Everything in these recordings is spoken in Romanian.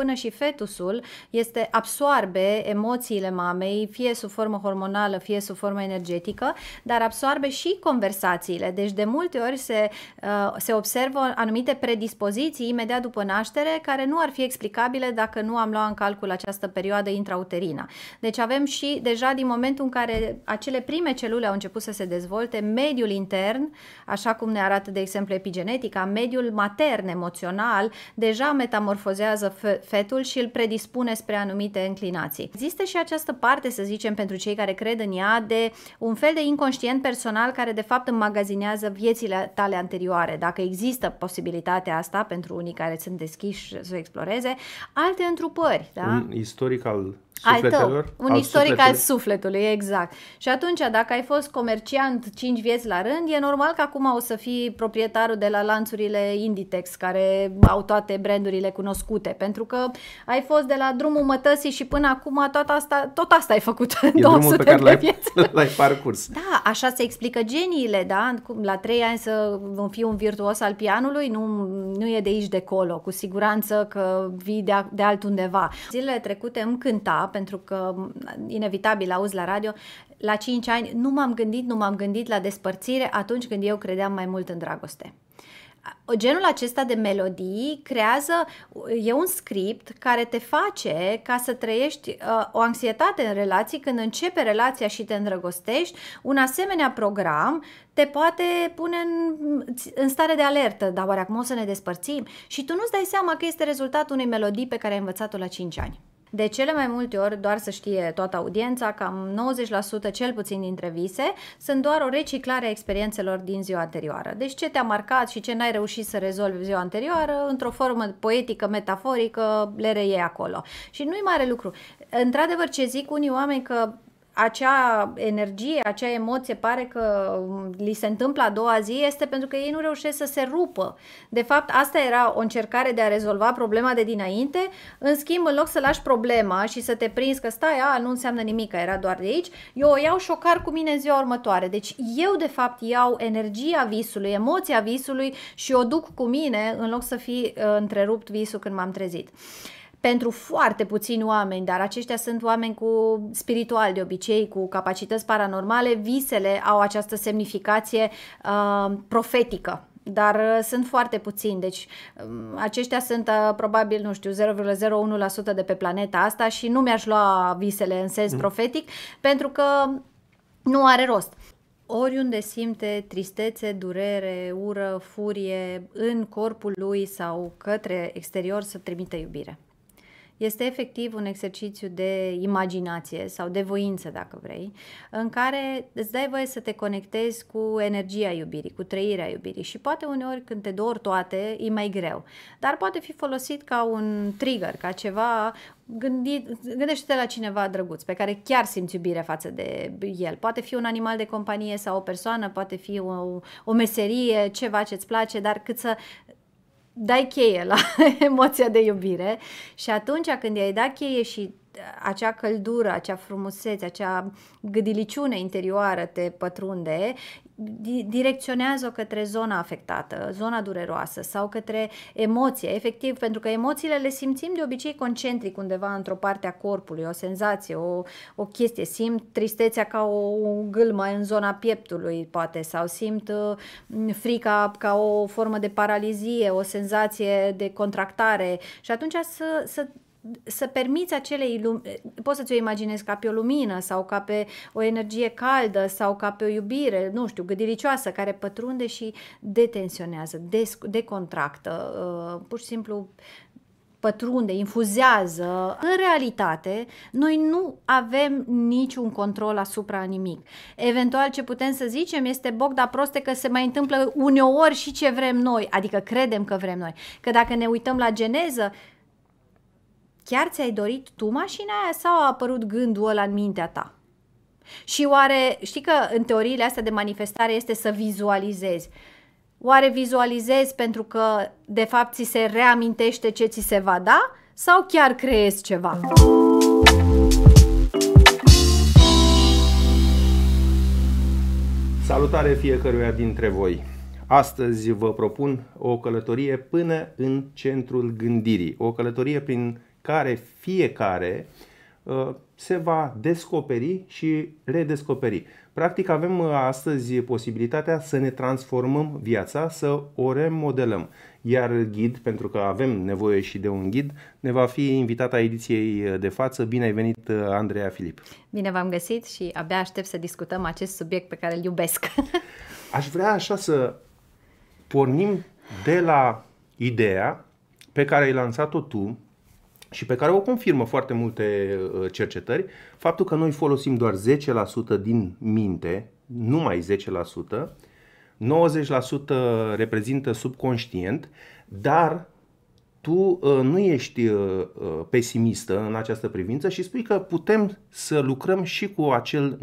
până și fetusul este absoarbe emoțiile mamei, fie sub formă hormonală, fie sub formă energetică, dar absoarbe și conversațiile. Deci de multe ori se, uh, se observă anumite predispoziții imediat după naștere care nu ar fi explicabile dacă nu am luat în calcul această perioadă intrauterină. Deci avem și deja din momentul în care acele prime celule au început să se dezvolte, mediul intern, așa cum ne arată de exemplu epigenetica, mediul matern emoțional, deja metamorfozează fetul și îl predispune spre anumite înclinații. Există și această parte, să zicem, pentru cei care cred în ea, de un fel de inconștient personal care de fapt înmagazinează viețile tale anterioare. Dacă există posibilitatea asta pentru unii care sunt deschiși să o exploreze, alte întrupări. Da? Un istoric al al tău, un al istoric sufletului. al sufletului, exact. Și atunci, dacă ai fost comerciant 5 vieți la rând, e normal că acum o să fii proprietarul de la lanțurile Inditex, care au toate brandurile cunoscute, pentru că ai fost de la drumul mătăsii și până acum tot asta, tot asta ai făcut în e 200 pe care de vieți. L-ai parcurs. Da, așa se explică geniile, da? La 3 ani să fii un virtuos al pianului, nu, nu e de aici de colo, cu siguranță că vii de, de altundeva. Zilele trecute îmi cânta pentru că inevitabil auzi la radio, la 5 ani nu m-am gândit, nu m-am gândit la despărțire atunci când eu credeam mai mult în dragoste genul acesta de melodii creează, e un script care te face ca să trăiești uh, o anxietate în relații când începe relația și te îndrăgostești, un asemenea program te poate pune în, în stare de alertă, dar oare acum o să ne despărțim? Și tu nu-ți dai seama că este rezultatul unei melodii pe care ai învățat-o la 5 ani. De cele mai multe ori, doar să știe toată audiența, cam 90% cel puțin dintre vise sunt doar o reciclare a experiențelor din ziua anterioară. Deci ce te-a marcat și ce n-ai reușit să rezolvi ziua anterioară, într-o formă poetică, metaforică, le reiei acolo. Și nu-i mare lucru. Într-adevăr, ce zic unii oameni că acea energie, acea emoție pare că um, li se întâmplă a doua zi este pentru că ei nu reușesc să se rupă. De fapt, asta era o încercare de a rezolva problema de dinainte, în schimb, în loc să lași problema și să te prinzi că stai, a, nu înseamnă nimic, era doar de aici, eu o iau șocar cu mine în ziua următoare. Deci eu, de fapt, iau energia visului, emoția visului și o duc cu mine în loc să fi uh, întrerupt visul când m-am trezit. Uh, pentru foarte puțini oameni, dar aceștia sunt oameni cu spiritual de obicei, cu capacități paranormale, visele au această semnificație uh, profetică dar uh, sunt foarte puțini, deci um, aceștia sunt uh, probabil, nu știu, 0,01% de pe planeta asta și nu mi-aș lua visele în sens mm. profetic pentru că nu are rost. Oriunde simte tristețe, durere, ură, furie în corpul lui sau către exterior să trimite iubire. Este efectiv un exercițiu de imaginație sau de voință, dacă vrei, în care îți dai voie să te conectezi cu energia iubirii, cu trăirea iubirii și poate uneori când te dor toate e mai greu, dar poate fi folosit ca un trigger, ca ceva gândit, gândește-te la cineva drăguț pe care chiar simți iubire față de el. Poate fi un animal de companie sau o persoană, poate fi o, o meserie, ceva ce-ți place, dar cât să dai cheie la emoția de iubire și atunci când i-ai dat cheie și uh, acea căldură, acea frumusețe, acea gâdiliciune interioară te pătrunde, direcționează către zona afectată, zona dureroasă sau către emoție, efectiv, pentru că emoțiile le simțim de obicei concentric undeva într-o parte a corpului, o senzație, o, o chestie, simt tristețea ca o gâlmă în zona pieptului, poate, sau simt uh, frica ca o formă de paralizie, o senzație de contractare și atunci să, să să permiți acelei lumini, poți să ți-o imaginezi ca pe o lumină sau ca pe o energie caldă sau ca pe o iubire, nu știu, gâdilicioasă, care pătrunde și detensionează, decontractă, uh, pur și simplu pătrunde, infuzează. În realitate, noi nu avem niciun control asupra nimic. Eventual ce putem să zicem este Bogda proste că se mai întâmplă uneori și ce vrem noi, adică credem că vrem noi. Că dacă ne uităm la geneză, Chiar ți-ai dorit tu mașina aia sau a apărut gândul ăla în mintea ta? Și oare, știi că în teoriile astea de manifestare este să vizualizezi. Oare vizualizezi pentru că de fapt ți se reamintește ce ți se va da sau chiar creezi ceva? Salutare fiecăruia dintre voi! Astăzi vă propun o călătorie până în centrul gândirii, o călătorie prin care fiecare uh, se va descoperi și redescoperi. Practic avem uh, astăzi posibilitatea să ne transformăm viața, să o remodelăm. Iar ghid, pentru că avem nevoie și de un ghid, ne va fi a ediției de față. Bine ai venit, uh, Andreea Filip! Bine v-am găsit și abia aștept să discutăm acest subiect pe care îl iubesc. Aș vrea așa să pornim de la ideea pe care ai lansat-o tu, și pe care o confirmă foarte multe uh, cercetări, faptul că noi folosim doar 10% din minte, numai 10%, 90% reprezintă subconștient, dar tu uh, nu ești uh, pesimistă în această privință și spui că putem să lucrăm și cu acel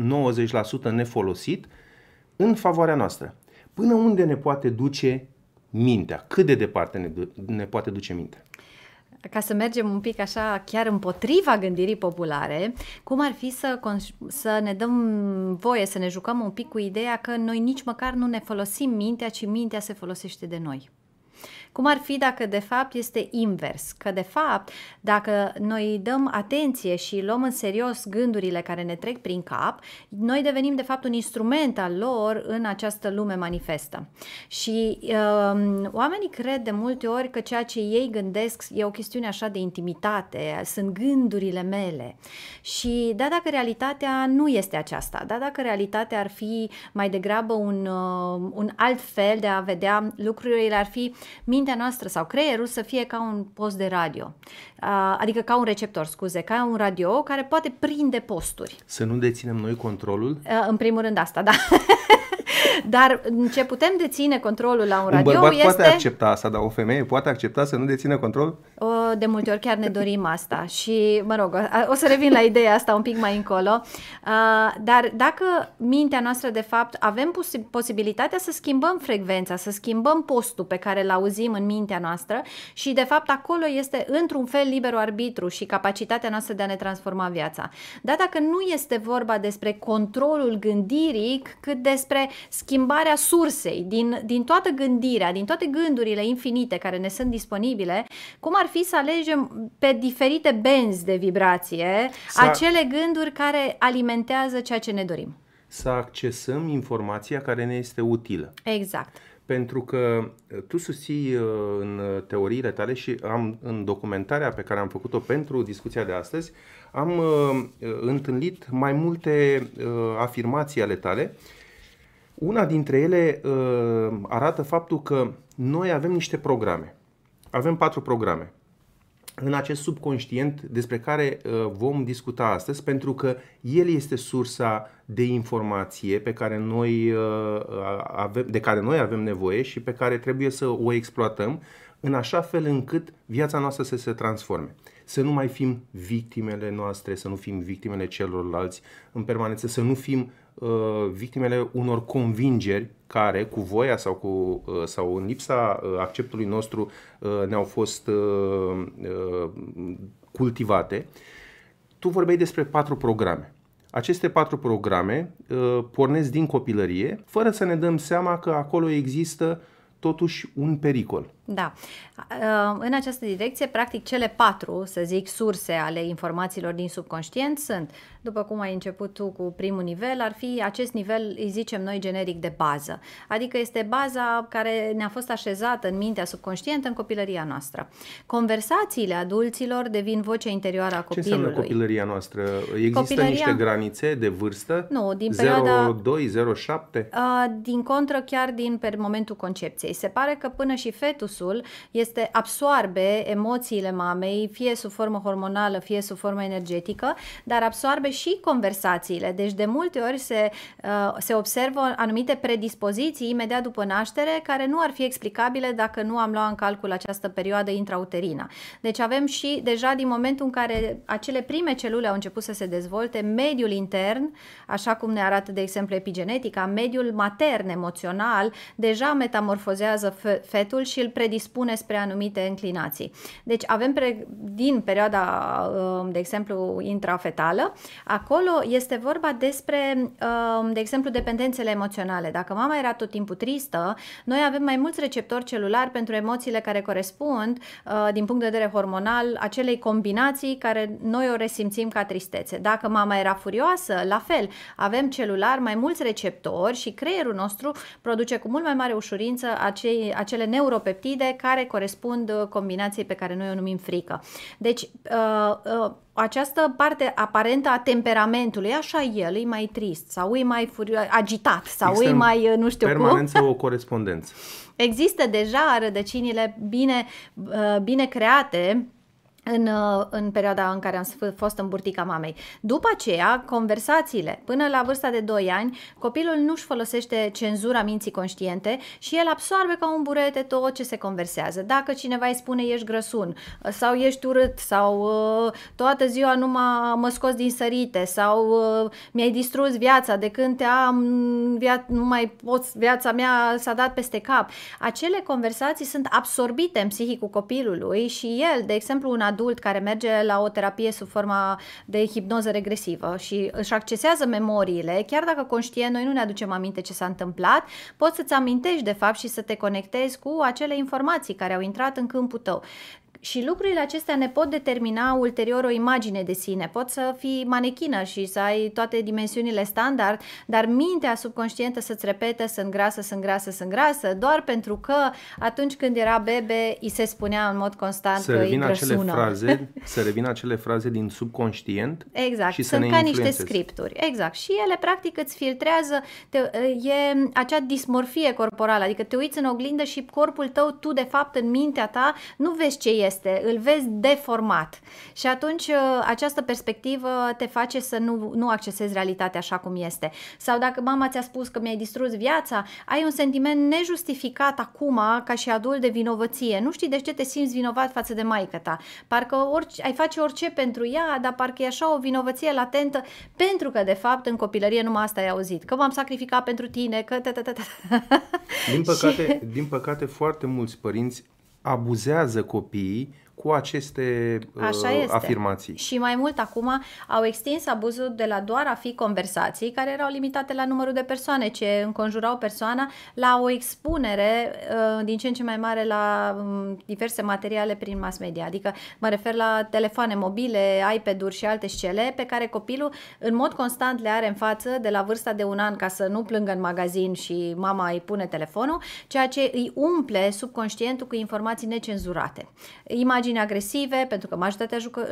90% nefolosit în favoarea noastră. Până unde ne poate duce mintea? Cât de departe ne, du- ne poate duce mintea? ca să mergem un pic așa chiar împotriva gândirii populare, cum ar fi să, să ne dăm voie, să ne jucăm un pic cu ideea că noi nici măcar nu ne folosim mintea, ci mintea se folosește de noi? Cum ar fi dacă de fapt este invers? Că de fapt, dacă noi dăm atenție și luăm în serios gândurile care ne trec prin cap, noi devenim de fapt un instrument al lor în această lume manifestă. Și um, oamenii cred de multe ori că ceea ce ei gândesc e o chestiune așa de intimitate, sunt gândurile mele. Și da, dacă realitatea nu este aceasta, da, dacă realitatea ar fi mai degrabă un, uh, un alt fel de a vedea lucrurile, ar fi mintea mintea noastră sau creierul să fie ca un post de radio, adică ca un receptor, scuze, ca un radio care poate prinde posturi. Să nu deținem noi controlul? În primul rând asta, da. Dar ce putem deține controlul la un, un radio bărbat este... poate accepta asta, dar o femeie poate accepta să nu dețină control? de multe ori chiar ne dorim asta și, mă rog, o, să revin la ideea asta un pic mai încolo. dar dacă mintea noastră, de fapt, avem posibilitatea să schimbăm frecvența, să schimbăm postul pe care îl auzim în mintea noastră și, de fapt, acolo este, într-un fel, liberul arbitru și capacitatea noastră de a ne transforma viața. Dar dacă nu este vorba despre controlul gândirii, cât despre schimbarea sursei, din, din toată gândirea, din toate gândurile infinite care ne sunt disponibile, cum ar fi să alegem pe diferite benzi de vibrație să... acele gânduri care alimentează ceea ce ne dorim. Să accesăm informația care ne este utilă. Exact pentru că uh, tu susții uh, în uh, teoriile tale și am în documentarea pe care am făcut-o pentru discuția de astăzi, am uh, întâlnit mai multe uh, afirmații ale tale una dintre ele uh, arată faptul că noi avem niște programe. Avem patru programe în acest subconștient despre care uh, vom discuta astăzi, pentru că el este sursa de informație pe care noi, uh, avem, de care noi avem nevoie și pe care trebuie să o exploatăm în așa fel încât viața noastră să se transforme. Să nu mai fim victimele noastre, să nu fim victimele celorlalți în permanență, să nu fim Uh, victimele unor convingeri care, cu voia sau, cu, uh, sau în lipsa uh, acceptului nostru, ne-au fost cultivate. Tu vorbeai despre patru programe. Aceste patru programe pornesc din copilărie, fără să ne dăm seama că acolo există totuși un pericol. Da. Uh, în această direcție, practic, cele patru, să zic, surse ale informațiilor din subconștient sunt, după cum ai început tu cu primul nivel, ar fi acest nivel, îi zicem noi, generic de bază. Adică este baza care ne-a fost așezată în mintea subconștientă în copilăria noastră. Conversațiile adulților devin vocea interioară a copilului. Ce înseamnă copilăria noastră? Există copilăria... niște granițe de vârstă? Nu, din perioada... 02, 07? Din contră, chiar din per momentul concepției. Se pare că până și fetus produsul este absoarbe emoțiile mamei, fie sub formă hormonală, fie sub formă energetică, dar absoarbe și conversațiile. Deci de multe ori se, uh, se observă anumite predispoziții imediat după naștere care nu ar fi explicabile dacă nu am luat în calcul această perioadă intrauterină. Deci avem și deja din momentul în care acele prime celule au început să se dezvolte, mediul intern, așa cum ne arată de exemplu epigenetica, mediul matern emoțional, deja metamorfozează fetul și îl pre predispune spre anumite înclinații. Deci avem pre, din perioada, um, de exemplu, intrafetală, acolo este vorba despre, um, de exemplu, dependențele emoționale. Dacă mama era tot timpul tristă, noi avem mai mulți receptori celulari pentru emoțiile care corespund, uh, din punct de vedere hormonal, acelei combinații care noi o resimțim ca tristețe. Dacă mama era furioasă, la fel, avem celular mai mulți receptori și creierul nostru produce cu mult mai mare ușurință acei, acele neuropeptide peptide care corespund uh, combinației pe care noi o numim frică. Deci, uh, uh, această parte aparentă a temperamentului, așa el, e mai trist sau e mai furio, agitat sau Există e mai nu știu permanent cum. o corespondență. Există deja rădăcinile bine, bine create în, uh, în perioada în care am fost în burtica mamei. După aceea, conversațiile. Până la vârsta de 2 ani, copilul nu-și folosește cenzura minții conștiente și el absorbe ca un burete tot ce se conversează. Dacă cineva îi spune ești grăsun uh, sau ești urât sau uh, toată ziua nu m-a mă scos din sărite sau mi-ai distrus viața de când te am, via, nu mai poți, viața mea s-a dat peste cap. Acele conversații sunt absorbite în psihicul copilului și el, de exemplu, un adult adult care merge la o terapie sub forma de hipnoză regresivă și își accesează memoriile, chiar dacă conștient noi nu ne aducem aminte ce s-a întâmplat, poți să-ți amintești de fapt și să te conectezi cu acele informații care au intrat în câmpul tău. Și lucrurile acestea ne pot determina ulterior o imagine de sine. Pot să fii manechină și să ai toate dimensiunile standard, dar mintea subconștientă să-ți repete sunt grasă, sunt grasă, sunt grasă, doar pentru că atunci când era bebe, îi se spunea în mod constant să că îi acele fraze, Să revină acele fraze din subconștient Exact, și sunt să ne ca niște scripturi. Exact. Și ele practic îți filtrează, te, e acea dismorfie corporală, adică te uiți în oglindă și corpul tău, tu de fapt în mintea ta, nu vezi ce e este, îl vezi deformat și atunci uh, această perspectivă te face să nu, nu accesezi realitatea așa cum este. Sau dacă mama ți-a spus că mi-ai distrus viața, ai un sentiment nejustificat acum ca și adult de vinovăție. Nu știi de ce te simți vinovat față de maică ta. Parcă orice, ai face orice pentru ea, dar parcă e așa o vinovăție latentă pentru că de fapt în copilărie numai asta ai auzit. Că m-am sacrificat pentru tine, că... Din păcate, din păcate foarte mulți părinți abuzează copiii cu aceste uh, Așa uh, este. afirmații. Și mai mult acum au extins abuzul de la doar a fi conversații, care erau limitate la numărul de persoane ce înconjurau persoana, la o expunere uh, din ce în ce mai mare la um, diverse materiale prin mass media. Adică mă refer la telefoane mobile, iPad-uri și alte scele pe care copilul în mod constant le are în față de la vârsta de un an ca să nu plângă în magazin și mama îi pune telefonul, ceea ce îi umple subconștientul cu informații necenzurate. Imagine imagini agresive, pentru că majoritatea uh,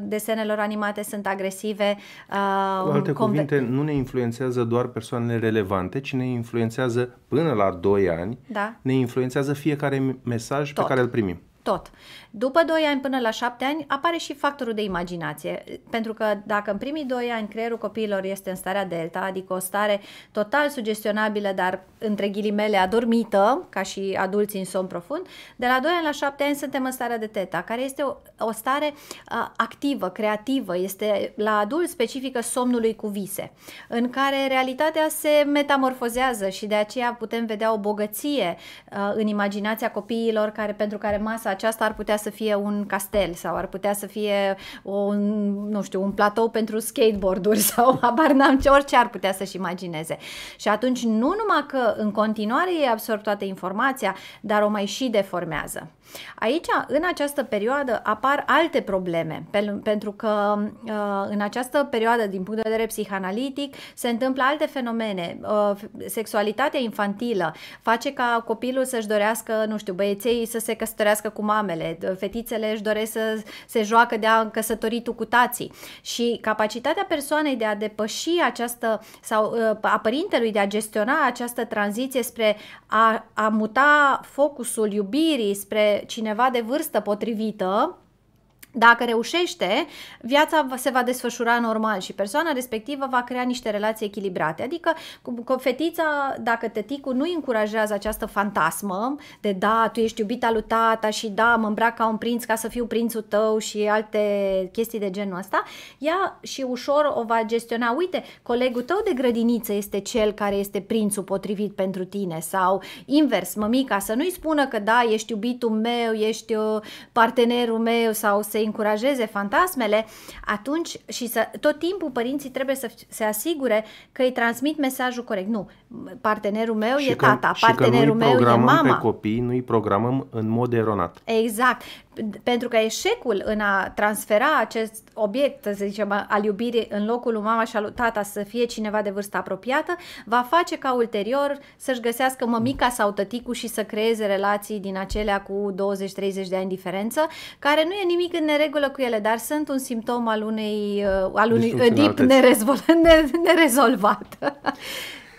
desenelor animate sunt agresive. Uh, Cu alte cuvinte, nu ne influențează doar persoanele relevante, ci ne influențează până la 2 ani, da. ne influențează fiecare mesaj Tot. pe care îl primim tot. După 2 ani până la 7 ani apare și factorul de imaginație, pentru că dacă în primii 2 ani creierul copiilor este în starea delta, adică o stare total sugestionabilă, dar între ghilimele adormită, ca și adulții în somn profund, de la 2 ani la 7 ani suntem în starea de teta, care este o, o stare uh, activă, creativă, este la adult specifică somnului cu vise, în care realitatea se metamorfozează și de aceea putem vedea o bogăție uh, în imaginația copiilor care, pentru care masa aceasta ar putea să fie un castel sau ar putea să fie un, nu știu, un platou pentru skateboarduri sau abar n-am ce, orice ar putea să-și imagineze. Și atunci nu numai că în continuare ei absorb toată informația, dar o mai și deformează. Aici, în această perioadă, apar alte probleme, pentru că uh, în această perioadă, din punct de vedere psihanalitic, se întâmplă alte fenomene. Uh, sexualitatea infantilă face ca copilul să-și dorească, nu știu, băieței să se căsătorească cu mamele, fetițele își doresc să se joacă de a tu cu tații și capacitatea persoanei de a depăși această sau uh, a părintelui de a gestiona această tranziție spre a, a muta focusul iubirii spre cineva de vârstă potrivită dacă reușește, viața se va desfășura normal și persoana respectivă va crea niște relații echilibrate. Adică cu fetița, dacă tăticul nu încurajează această fantasmă de da, tu ești iubita lui tata și da, mă îmbrac ca un prinț ca să fiu prințul tău și alte chestii de genul ăsta, ea și ușor o va gestiona. Uite, colegul tău de grădiniță este cel care este prințul potrivit pentru tine sau invers, mămica să nu-i spună că da, ești iubitul meu, ești uh, partenerul meu sau să încurajeze fantasmele, atunci și să, tot timpul părinții trebuie să se asigure că îi transmit mesajul corect. Nu, partenerul meu și e că, tata, partenerul meu e mama. Și că nu programăm pe copii, nu-i programăm în mod eronat. Exact pentru că eșecul în a transfera acest obiect, să zicem, al iubirii în locul lui mama și al tata să fie cineva de vârstă apropiată, va face ca ulterior să-și găsească mămica sau tăticu și să creeze relații din acelea cu 20-30 de ani diferență, care nu e nimic în neregulă cu ele, dar sunt un simptom al unei uh, al unui deep nerezolvat.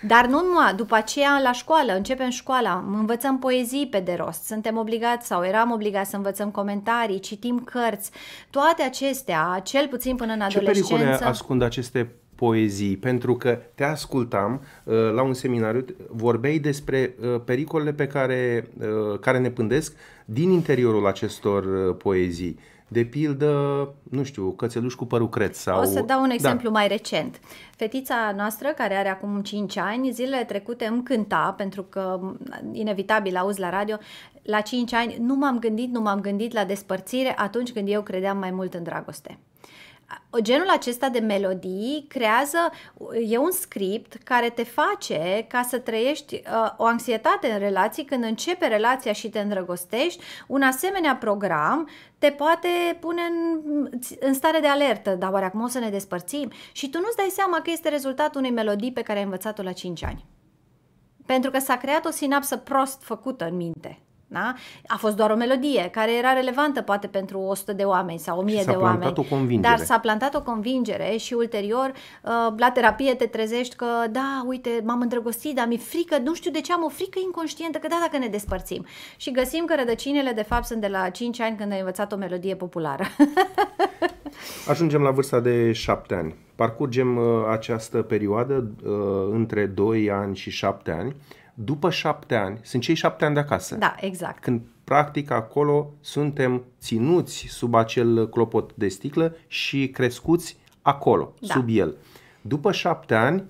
Dar nu numai, după aceea la școală, începem școala, învățăm poezii pe de rost, suntem obligați sau eram obligați să învățăm comentarii, citim cărți, toate acestea, cel puțin până în adolescență. Ce pericole ascund aceste poezii, pentru că te ascultam uh, la un seminariu, vorbeai despre uh, pericolele pe care, uh, care ne pândesc din interiorul acestor poezii. De pildă, nu știu, cățeluș cu creț sau... O să dau un da. exemplu da. mai recent. Fetița noastră, care are acum 5 ani, zilele trecute îmi cânta, pentru că inevitabil auzi la radio, la 5 ani nu m-am gândit, nu m-am gândit la despărțire atunci când eu credeam mai mult în dragoste genul acesta de melodii creează, e un script care te face ca să trăiești uh, o anxietate în relații când începe relația și te îndrăgostești, un asemenea program te poate pune în, în stare de alertă, dar oare acum o să ne despărțim? Și tu nu-ți dai seama că este rezultatul unei melodii pe care ai învățat-o la 5 ani. Pentru că s-a creat o sinapsă prost făcută în minte. Da? A fost doar o melodie care era relevantă poate pentru 100 de oameni sau 1000 de oameni. O convingere. Dar s-a plantat o convingere și ulterior uh, la terapie te trezești că da, uite, m-am îndrăgostit, dar mi-e frică, nu știu de ce am o frică inconștientă, că da, dacă ne despărțim. Și găsim că rădăcinile de fapt sunt de la 5 ani când ai învățat o melodie populară. Ajungem la vârsta de 7 ani. Parcurgem uh, această perioadă uh, între 2 ani și 7 ani după șapte ani, sunt cei șapte ani de acasă. Da, exact. Când practic acolo suntem ținuți sub acel clopot de sticlă și crescuți acolo, da. sub el. După șapte ani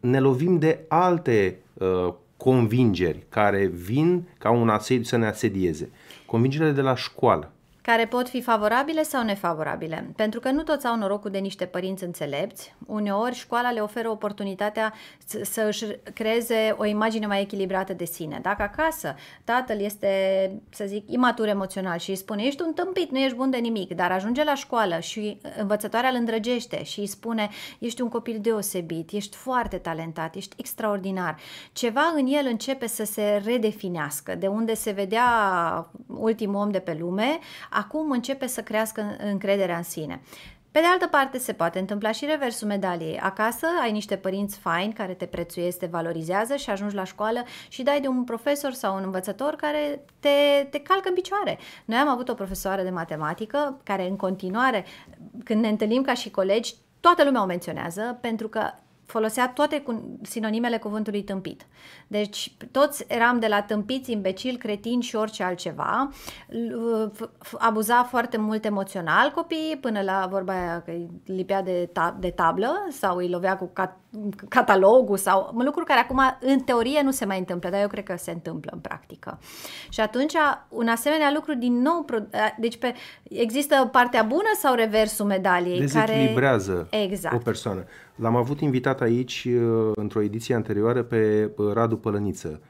ne lovim de alte uh, convingeri care vin ca un asediu să ne asedieze. Convingerile de la școală, care pot fi favorabile sau nefavorabile. Pentru că nu toți au norocul de niște părinți înțelepți, uneori școala le oferă oportunitatea să își creeze o imagine mai echilibrată de sine. Dacă acasă tatăl este, să zic, imatur emoțional și îi spune ești un tâmpit, nu ești bun de nimic, dar ajunge la școală și învățătoarea îl îndrăgește și îi spune ești un copil deosebit, ești foarte talentat, ești extraordinar. Ceva în el începe să se redefinească, de unde se vedea ultimul om de pe lume, acum începe să crească încrederea în sine. Pe de altă parte, se poate întâmpla și reversul medaliei. Acasă ai niște părinți faini care te prețuiesc, te valorizează și ajungi la școală și dai de un profesor sau un învățător care te, te calcă în picioare. Noi am avut o profesoară de matematică care în continuare, când ne întâlnim ca și colegi, toată lumea o menționează pentru că folosea toate cu sinonimele cuvântului tâmpit. Deci toți eram de la tâmpiți, imbecil, cretin și orice altceva. Abuza foarte mult emoțional copiii până la vorba aia că îi lipea de, ta- de tablă sau îi lovea cu cat- catalogul sau lucruri care acum în teorie nu se mai întâmplă, dar eu cred că se întâmplă în practică. Și atunci un asemenea lucru din nou, deci pe, există partea bună sau reversul medaliei? Dezechilibrează care... exact. o persoană. L-am avut invitat aici, uh, într-o ediție anterioară, pe uh, Radu Pălăniță,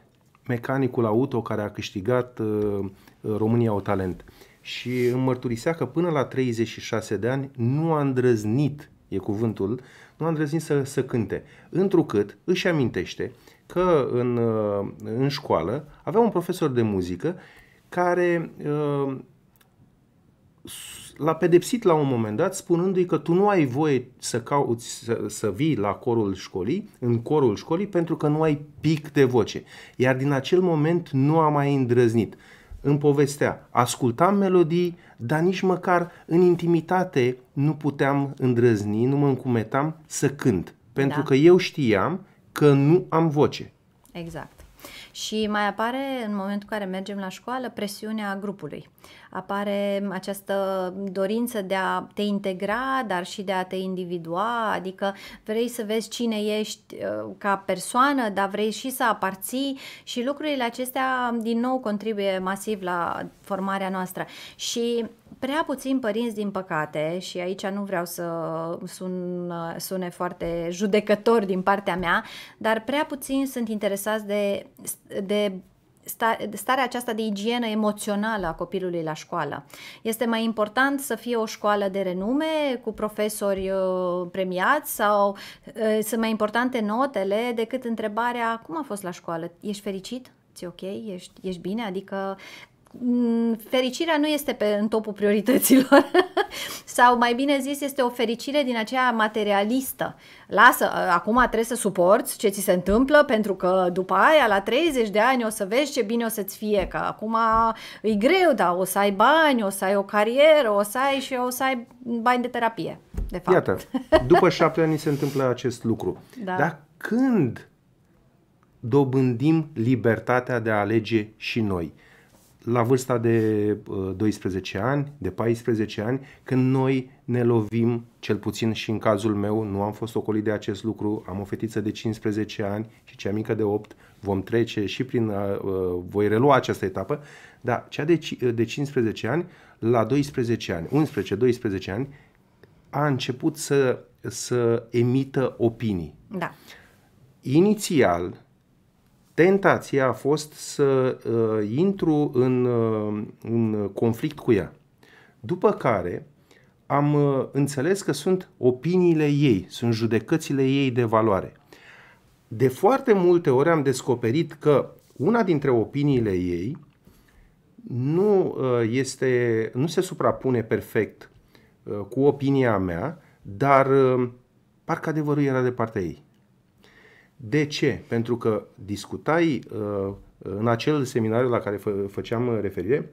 mecanicul auto care a câștigat uh, România o talent. Și îmi mărturisea că până la 36 de ani nu a îndrăznit, e cuvântul, nu a îndrăznit să, să cânte, întrucât își amintește că în, în școală avea un profesor de muzică care uh, l-a pedepsit la un moment dat spunându-i că tu nu ai voie să cauți, să, să vii la corul școlii, în corul școlii, pentru că nu ai pic de voce. Iar din acel moment nu a mai îndrăznit. Îmi povestea, ascultam melodii, dar nici măcar în intimitate nu puteam îndrăzni, nu mă încumetam să cânt. Pentru da. că eu știam că nu am voce. Exact. Și mai apare, în momentul în care mergem la școală, presiunea grupului. Apare această dorință de a te integra, dar și de a te individua, adică vrei să vezi cine ești uh, ca persoană, dar vrei și să aparții și lucrurile acestea din nou contribuie masiv la formarea noastră. Și prea puțin părinți, din păcate, și aici nu vreau să sun, sune foarte judecător din partea mea, dar prea puțin sunt interesați de, de starea aceasta de igienă emoțională a copilului la școală. Este mai important să fie o școală de renume, cu profesori uh, premiați sau uh, sunt mai importante notele decât întrebarea cum a fost la școală, ești fericit? Ești ok? Ești, ești bine? Adică Mm, fericirea nu este pe, în topul priorităților sau mai bine zis este o fericire din aceea materialistă. Lasă, ă, acum trebuie să suporți ce ți se întâmplă pentru că după aia la 30 de ani o să vezi ce bine o să-ți fie, că acum e greu, dar o să ai bani, o să ai o carieră, o să ai și o să ai bani de terapie, de fapt. Iată, după șapte ani se întâmplă acest lucru. Da. Dar când dobândim libertatea de a alege și noi? la vârsta de 12 uh, ani, de 14 ani, când noi ne lovim, cel puțin și în cazul meu, nu am fost ocolit de acest lucru, am o fetiță de 15 ani și cea mică de 8, vom trece și prin, uh, uh, voi relua această etapă, dar cea de, de 15 ani, la 12 ani, 11-12 ani, a început să, să emită opinii. Da. Inițial, tentația a fost să uh, intru în, uh, în conflict cu ea. După care am uh, înțeles că sunt opiniile ei, sunt judecățile ei de valoare. De foarte multe ori am descoperit că una dintre opiniile ei nu, uh, este, nu se suprapune perfect uh, cu opinia mea, dar uh, parcă adevărul era de partea ei. De ce? Pentru că discutai uh, în acel seminar la care fă, făceam uh, referire,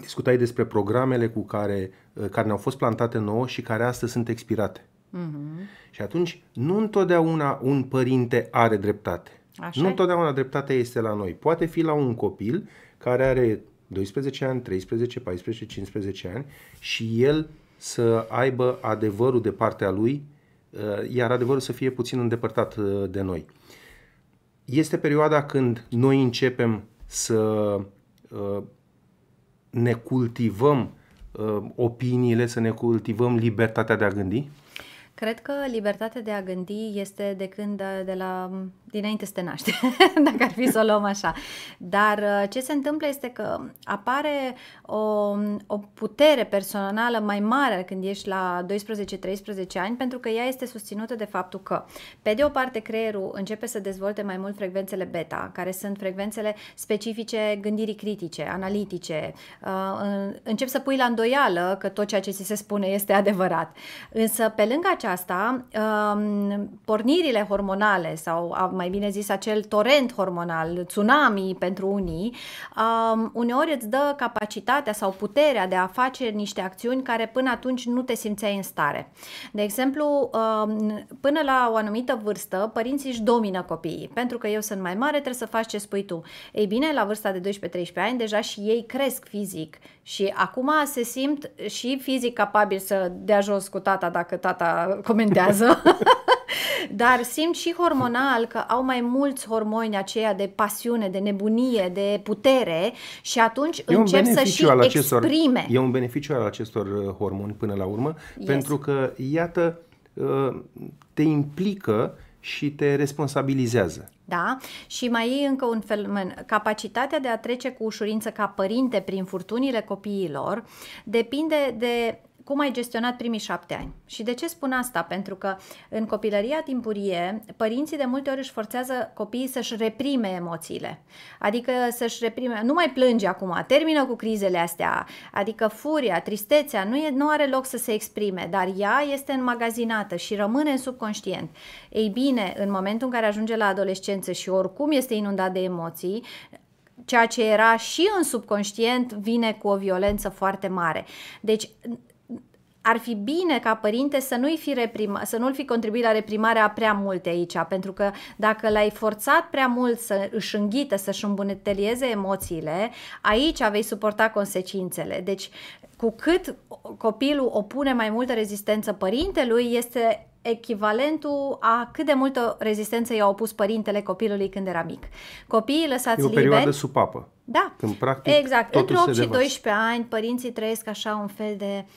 discutai despre programele cu care, uh, care ne-au fost plantate nouă și care astăzi sunt expirate. Uh-huh. Și atunci, nu întotdeauna un părinte are dreptate. Așa? Nu întotdeauna dreptatea este la noi. Poate fi la un copil care are 12 ani, 13, 14, 15 ani și el să aibă adevărul de partea lui Eh, iar adevărul să fie puțin îndepărtat eh, de noi. Este perioada când noi începem să eh, ne cultivăm opiniile, să ne cultivăm libertatea de a gândi, Cred că libertatea de a gândi este de când, de la, dinainte să te naști, dacă ar fi să o luăm așa. Dar uh, ce se întâmplă este că apare o, o putere personală mai mare când ești la 12-13 ani, pentru că ea este susținută de faptul că, pe de o parte, creierul începe să dezvolte mai mult frecvențele beta, care sunt frecvențele specifice gândirii critice, analitice. Uh, încep să pui la îndoială că tot ceea ce ți se spune este adevărat. Însă, pe lângă acea aceasta, um, pornirile hormonale sau mai bine zis acel torent hormonal, tsunami pentru unii, um, uneori îți dă capacitatea sau puterea de a face niște acțiuni care până atunci nu te simțeai în stare. De exemplu, um, până la o anumită vârstă, părinții își domină copiii. Pentru că eu sunt mai mare, trebuie să faci ce spui tu. Ei bine, la vârsta de 12-13 ani, deja și ei cresc fizic și acum se simt și fizic capabil să dea jos cu tata dacă tata comentează. Dar simt și hormonal că au mai mulți hormoni aceia de pasiune, de nebunie, de putere și atunci e încep să și al acestor, exprime. E un beneficiu al acestor uh, hormoni până la urmă, yes. pentru că, iată, uh, te implică și te responsabilizează. Da? Și mai e încă un fel, Capacitatea de a trece cu ușurință ca părinte prin furtunile copiilor depinde de cum ai gestionat primii șapte ani? Și de ce spun asta? Pentru că în copilăria timpurie, părinții de multe ori își forțează copiii să-și reprime emoțiile. Adică să-și reprime, nu mai plânge acum, termină cu crizele astea, adică furia, tristețea, nu, e, nu are loc să se exprime, dar ea este înmagazinată și rămâne în subconștient. Ei bine, în momentul în care ajunge la adolescență și oricum este inundat de emoții, ceea ce era și în subconștient vine cu o violență foarte mare. Deci ar fi bine ca părinte să nu-l fi, reprima, să nu fi contribuit la reprimarea prea multe aici, pentru că dacă l-ai forțat prea mult să își înghită, să-și îmbunătelieze emoțiile, aici vei suporta consecințele. Deci, cu cât copilul opune mai multă rezistență părintelui, este echivalentul a cât de multă rezistență i-a opus părintele copilului când era mic. Copiii lăsați liberi... E o perioadă liberi, supapă. Da. Când practic Exact. Între 8 și 12 ani, părinții trăiesc așa un fel de uh,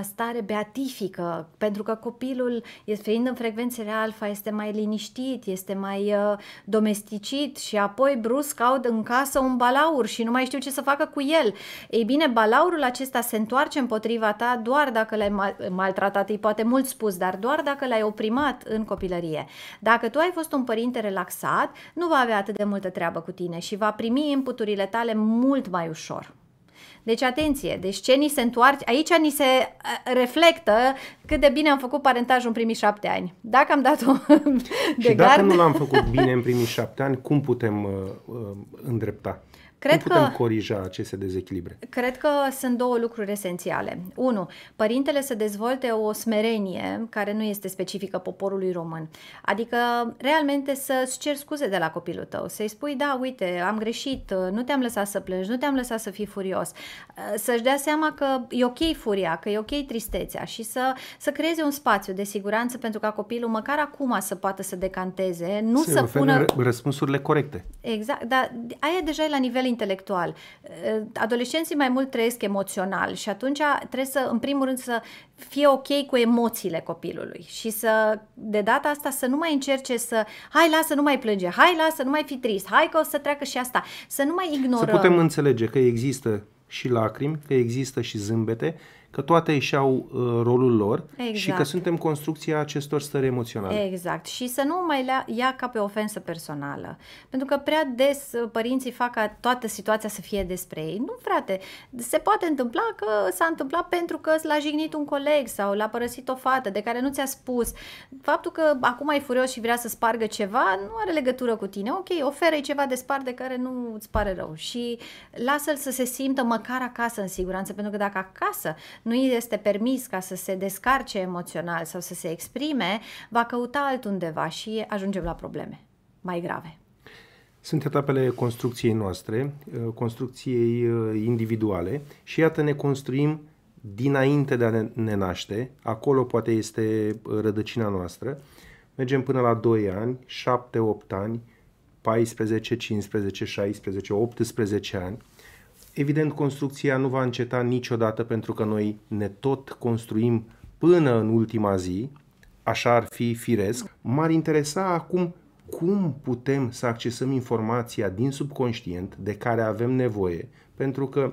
stare beatifică, pentru că copilul, fiind în frecvențele alfa, este mai liniștit, este mai domesticit și apoi brusc aud în casă un balaur și nu mai știu ce să facă cu el. Ei bine, balaurul acesta se întoarce împotriva ta doar dacă l-ai maltratat, e poate mult spus, dar doar dacă l-ai oprimat în copilărie. Dacă tu ai fost un părinte relaxat, nu va avea atât de multă treabă cu tine și va primi inputurile tale mult mai ușor. Deci atenție, deci ce ni se întoarce, aici ni se uh, reflectă cât de bine am făcut parentajul în primii șapte ani. Dacă am dat-o de Și gard... dacă nu l-am făcut bine în primii șapte ani, cum putem uh, uh, îndrepta? Cred Cum putem că, corija aceste dezechilibre? Cred că sunt două lucruri esențiale. Unu, părintele să dezvolte o smerenie care nu este specifică poporului român. Adică, realmente să-ți ceri scuze de la copilul tău, să-i spui, da, uite, am greșit, nu te-am lăsat să plângi, nu te-am lăsat să fii furios. Să-și dea seama că e ok furia, că e ok tristețea și să, să creeze un spațiu de siguranță pentru ca copilul măcar acum să poată să decanteze, nu să, să pună... răspunsurile corecte. Exact, dar aia deja e la nivel intelectual. Eh, adolescenții mai mult trăiesc emoțional și atunci trebuie să, în primul rând, să fie ok cu emoțiile copilului și să, de data asta, să nu mai încerce să, hai, lasă, nu mai plânge, hai, lasă, nu mai fi trist, hai că o să treacă și asta, să nu mai ignorăm. Să putem înțelege că există și lacrimi, că există și zâmbete, că toate își au uh, rolul lor exact. și că exact. suntem construcția acestor stări emoționale. Exact. Și să nu mai lea, ia ca pe ofensă personală. Pentru că prea des uh, părinții fac ca toată situația să fie despre ei. Nu, frate, se poate întâmpla că s-a întâmplat pentru că l-a jignit un coleg sau l-a părăsit o fată de care nu ți-a spus. Faptul că acum ai furios și vrea să spargă ceva nu are legătură cu tine. Ok, oferă ceva de spart de care nu îți pare rău și lasă-l să se simtă măcar acasă în siguranță, pentru că dacă acasă nu îi este permis ca să se descarce emoțional sau să se exprime, va căuta altundeva și ajungem la probleme mai grave. Sunt etapele construcției noastre, uh, construcției uh, individuale și iată ne construim dinainte de a ne naște, acolo poate este uh, rădăcina noastră, mergem până la 2 ani, 7-8 ani, 14, 15, 16, 18 ani, Evident, construcția nu va înceta niciodată pentru că noi ne tot construim până în ultima zi, așa ar fi firesc. M-ar interesa acum cum putem să accesăm informația din subconștient de care avem nevoie, pentru că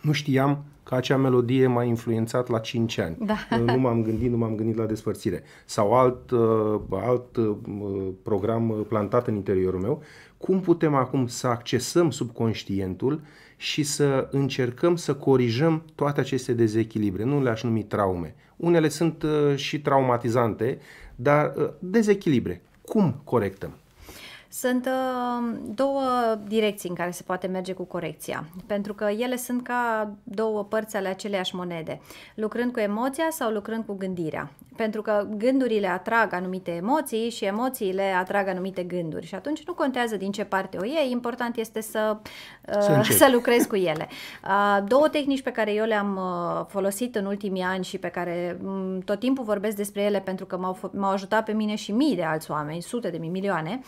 nu știam că acea melodie m-a influențat la 5 ani. Da. Nu m-am gândit, nu m-am gândit la despărțire. Sau alt, uh, alt uh, program plantat în interiorul meu. Cum putem acum să accesăm subconștientul și să încercăm să corijăm toate aceste dezechilibre. Nu le-aș numi traume. Unele sunt uh, și traumatizante, dar uh, dezechilibre. Cum corectăm? Sunt uh, două direcții în care se poate merge cu corecția, pentru că ele sunt ca două părți ale aceleiași monede, lucrând cu emoția sau lucrând cu gândirea. Pentru că gândurile atrag anumite emoții și emoțiile atrag anumite gânduri și atunci nu contează din ce parte o iei, important este să, uh, să, să lucrezi cu ele. Uh, două tehnici pe care eu le-am uh, folosit în ultimii ani și pe care um, tot timpul vorbesc despre ele pentru că m-au, m-au ajutat pe mine și mii de alți oameni, sute de mii, milioane,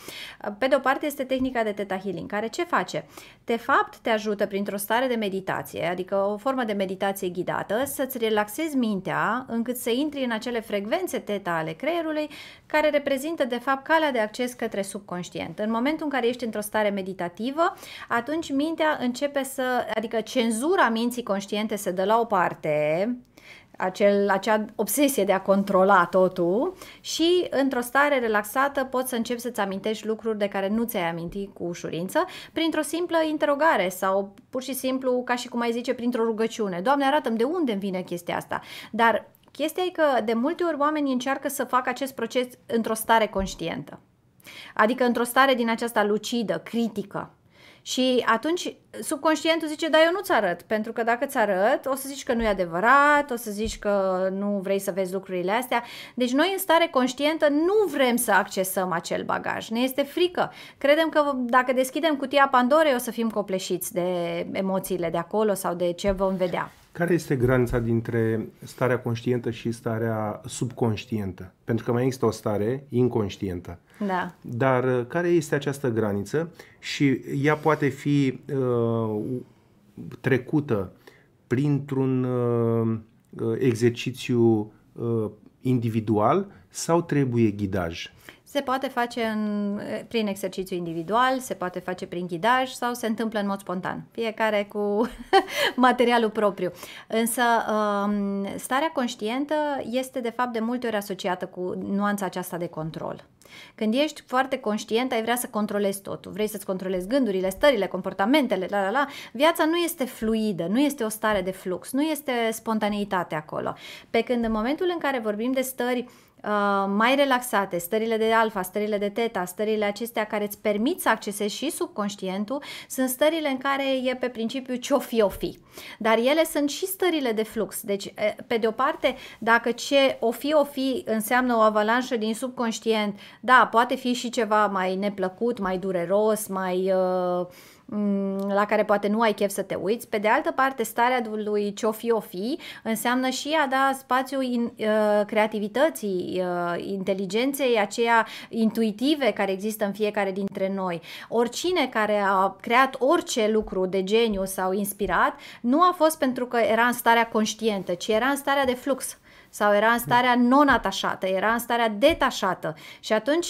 uh, pe de o parte este tehnica de Theta Healing, care ce face? De fapt te ajută printr-o stare de meditație, adică o formă de meditație ghidată, să-ți relaxezi mintea încât să intri în acele frecvențe teta ale creierului, care reprezintă de fapt calea de acces către subconștient. În momentul în care ești într-o stare meditativă, atunci mintea începe să, adică cenzura minții conștiente se dă la o parte, acel, acea obsesie de a controla totul și într-o stare relaxată poți să începi să-ți amintești lucruri de care nu ți-ai aminti cu ușurință printr-o simplă interogare sau pur și simplu, ca și cum ai zice, printr-o rugăciune. Doamne, arată-mi de unde îmi vine chestia asta. Dar chestia e că de multe ori oamenii încearcă să facă acest proces într-o stare conștientă. Adică într-o stare din aceasta lucidă, critică, și atunci subconștientul zice, da, eu nu-ți arăt, pentru că dacă ți arăt, o să zici că nu e adevărat, o să zici că nu vrei să vezi lucrurile astea. Deci noi în stare conștientă nu vrem să accesăm acel bagaj, ne este frică. Credem că dacă deschidem cutia Pandorei o să fim copleșiți de emoțiile de acolo sau de ce vom vedea. Care este granița dintre starea conștientă și starea subconștientă? Pentru că mai există o stare inconștientă. Da. Dar uh, care este această graniță și ea poate fi uh, trecută printr-un uh, exercițiu uh, individual sau trebuie ghidaj? Uh, se poate face în, eh, prin exercițiu individual, se poate face prin ghidaj sau se întâmplă în mod spontan, fiecare cu materialul propriu. Însă um, starea conștientă este de fapt de multe ori asociată cu nuanța aceasta de control. Când ești foarte conștient, ai vrea să controlezi totul. Vrei să-ți controlezi gândurile, stările, comportamentele, la la la. Viața nu este fluidă, nu este o stare de flux, nu este spontaneitate acolo. Pe când în momentul în care vorbim de stări uh, Uh, mai relaxate, stările de alfa, stările de teta, stările acestea care îți permit să accesezi și subconștientul, sunt stările în care e pe principiu ce-o fi, o fi. Dar ele sunt și stările de flux. Deci, uh, pe de o parte, dacă ce o fi, o fi înseamnă o avalanșă din subconștient, da, poate fi și ceva mai neplăcut, mai dureros, mai... Uh, Mm, la care poate nu ai chef să te uiți. Pe de altă parte, starea lui ce-o fi, o fi, înseamnă și a da spațiu in, uh, creativității, uh, inteligenței aceea intuitive care există în fiecare dintre noi. Oricine care a creat orice lucru de geniu sau inspirat, nu a fost pentru că era în starea conștientă, ci era în starea de flux sau era în starea non-atașată, era în starea detașată și atunci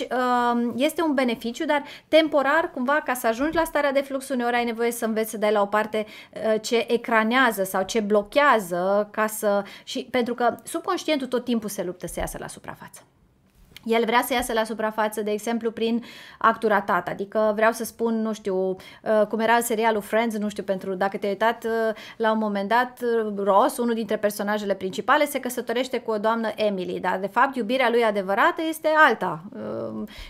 um, este un beneficiu, dar temporar cumva ca să ajungi la starea de flux uneori ai nevoie să înveți să dai la o parte uh, ce ecranează sau ce blochează ca să și pentru că subconștientul tot timpul se luptă să iasă la suprafață. El vrea să iasă la suprafață, de exemplu, prin actul adică vreau să spun, nu știu, uh, cum era serialul Friends, nu știu, pentru dacă te-ai uitat uh, la un moment dat, uh, Ross, unul dintre personajele principale, se căsătorește cu o doamnă Emily, dar de fapt iubirea lui adevărată este alta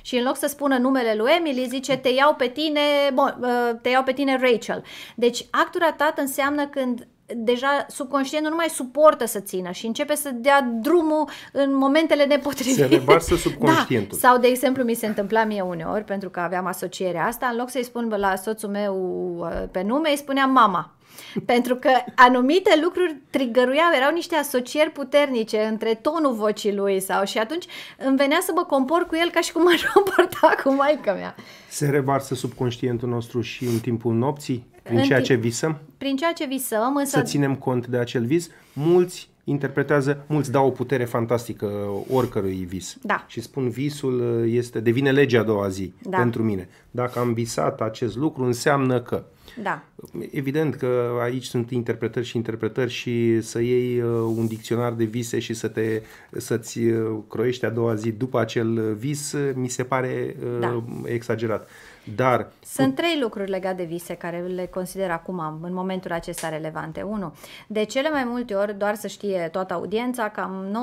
și în loc să spună numele lui Emily, zice te iau pe tine, bon, te iau pe tine Rachel. Deci actul înseamnă când deja subconștientul nu mai suportă să țină și începe să dea drumul în momentele nepotrivite. Se revarsă subconștientul. Da. Sau, de exemplu, mi se întâmpla mie uneori, pentru că aveam asocierea asta, în loc să-i spun la soțul meu uh, pe nume, îi spuneam mama. Pentru că anumite lucruri trigăruiau, erau niște asocieri puternice între tonul vocii lui sau și atunci îmi venea să mă compor cu el ca și cum aș comporta cu maica mea. Se revarsă subconștientul nostru și în timpul nopții? Prin ceea ce visăm? Prin ceea ce visăm, însă... Să ținem cont de acel vis. Mulți interpretează, mulți dau o putere fantastică oricărui vis. Da. Și spun visul uh, este, devine legea a doua zi da. pentru mine. Dacă am visat acest lucru, înseamnă că. Da. Evident că aici sunt interpretări și interpretări și să iei uh, un dicționar de vise și să te, să-ți uh, croiești a doua zi după acel vis, mi se pare da. exagerat. Dar Sunt trei lucruri legate de vise care le consider acum, în momentul acesta, relevante. 1. De cele mai multe ori, doar să știe toată audiența, cam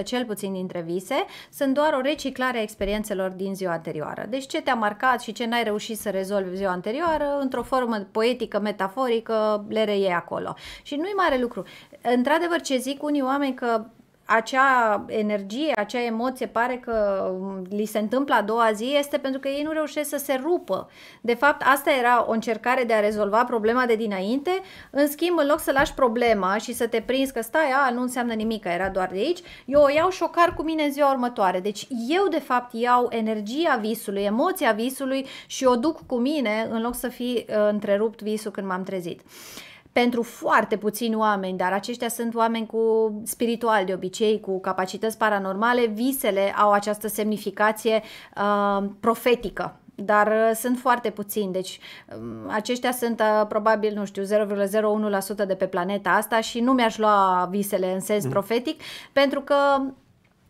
90% cel puțin dintre vise sunt doar o reciclare a experiențelor din ziua anterioară. Deci ce te-a marcat și ce n-ai reușit să rezolvi ziua anterioară, într-o formă poetică, metaforică, le reiei acolo. Și nu-i mare lucru. Într-adevăr, ce zic unii oameni că acea energie, acea emoție pare că um, li se întâmplă a doua zi este pentru că ei nu reușesc să se rupă. De fapt, asta era o încercare de a rezolva problema de dinainte. În schimb, în loc să lași problema și să te prinzi că stai, a, nu înseamnă nimic, era doar de aici, eu o iau șocar cu mine în ziua următoare. Deci eu, de fapt, iau energia visului, emoția visului și o duc cu mine în loc să fi uh, întrerupt visul când m-am trezit. Uh, pentru foarte puțini oameni, dar aceștia sunt oameni cu spiritual de obicei, cu capacități paranormale, visele au această semnificație uh, profetică, dar uh, sunt foarte puțini, deci um, aceștia sunt uh, probabil, nu știu, 0,01% de pe planeta asta și nu mi-aș lua visele în sens mm. profetic pentru că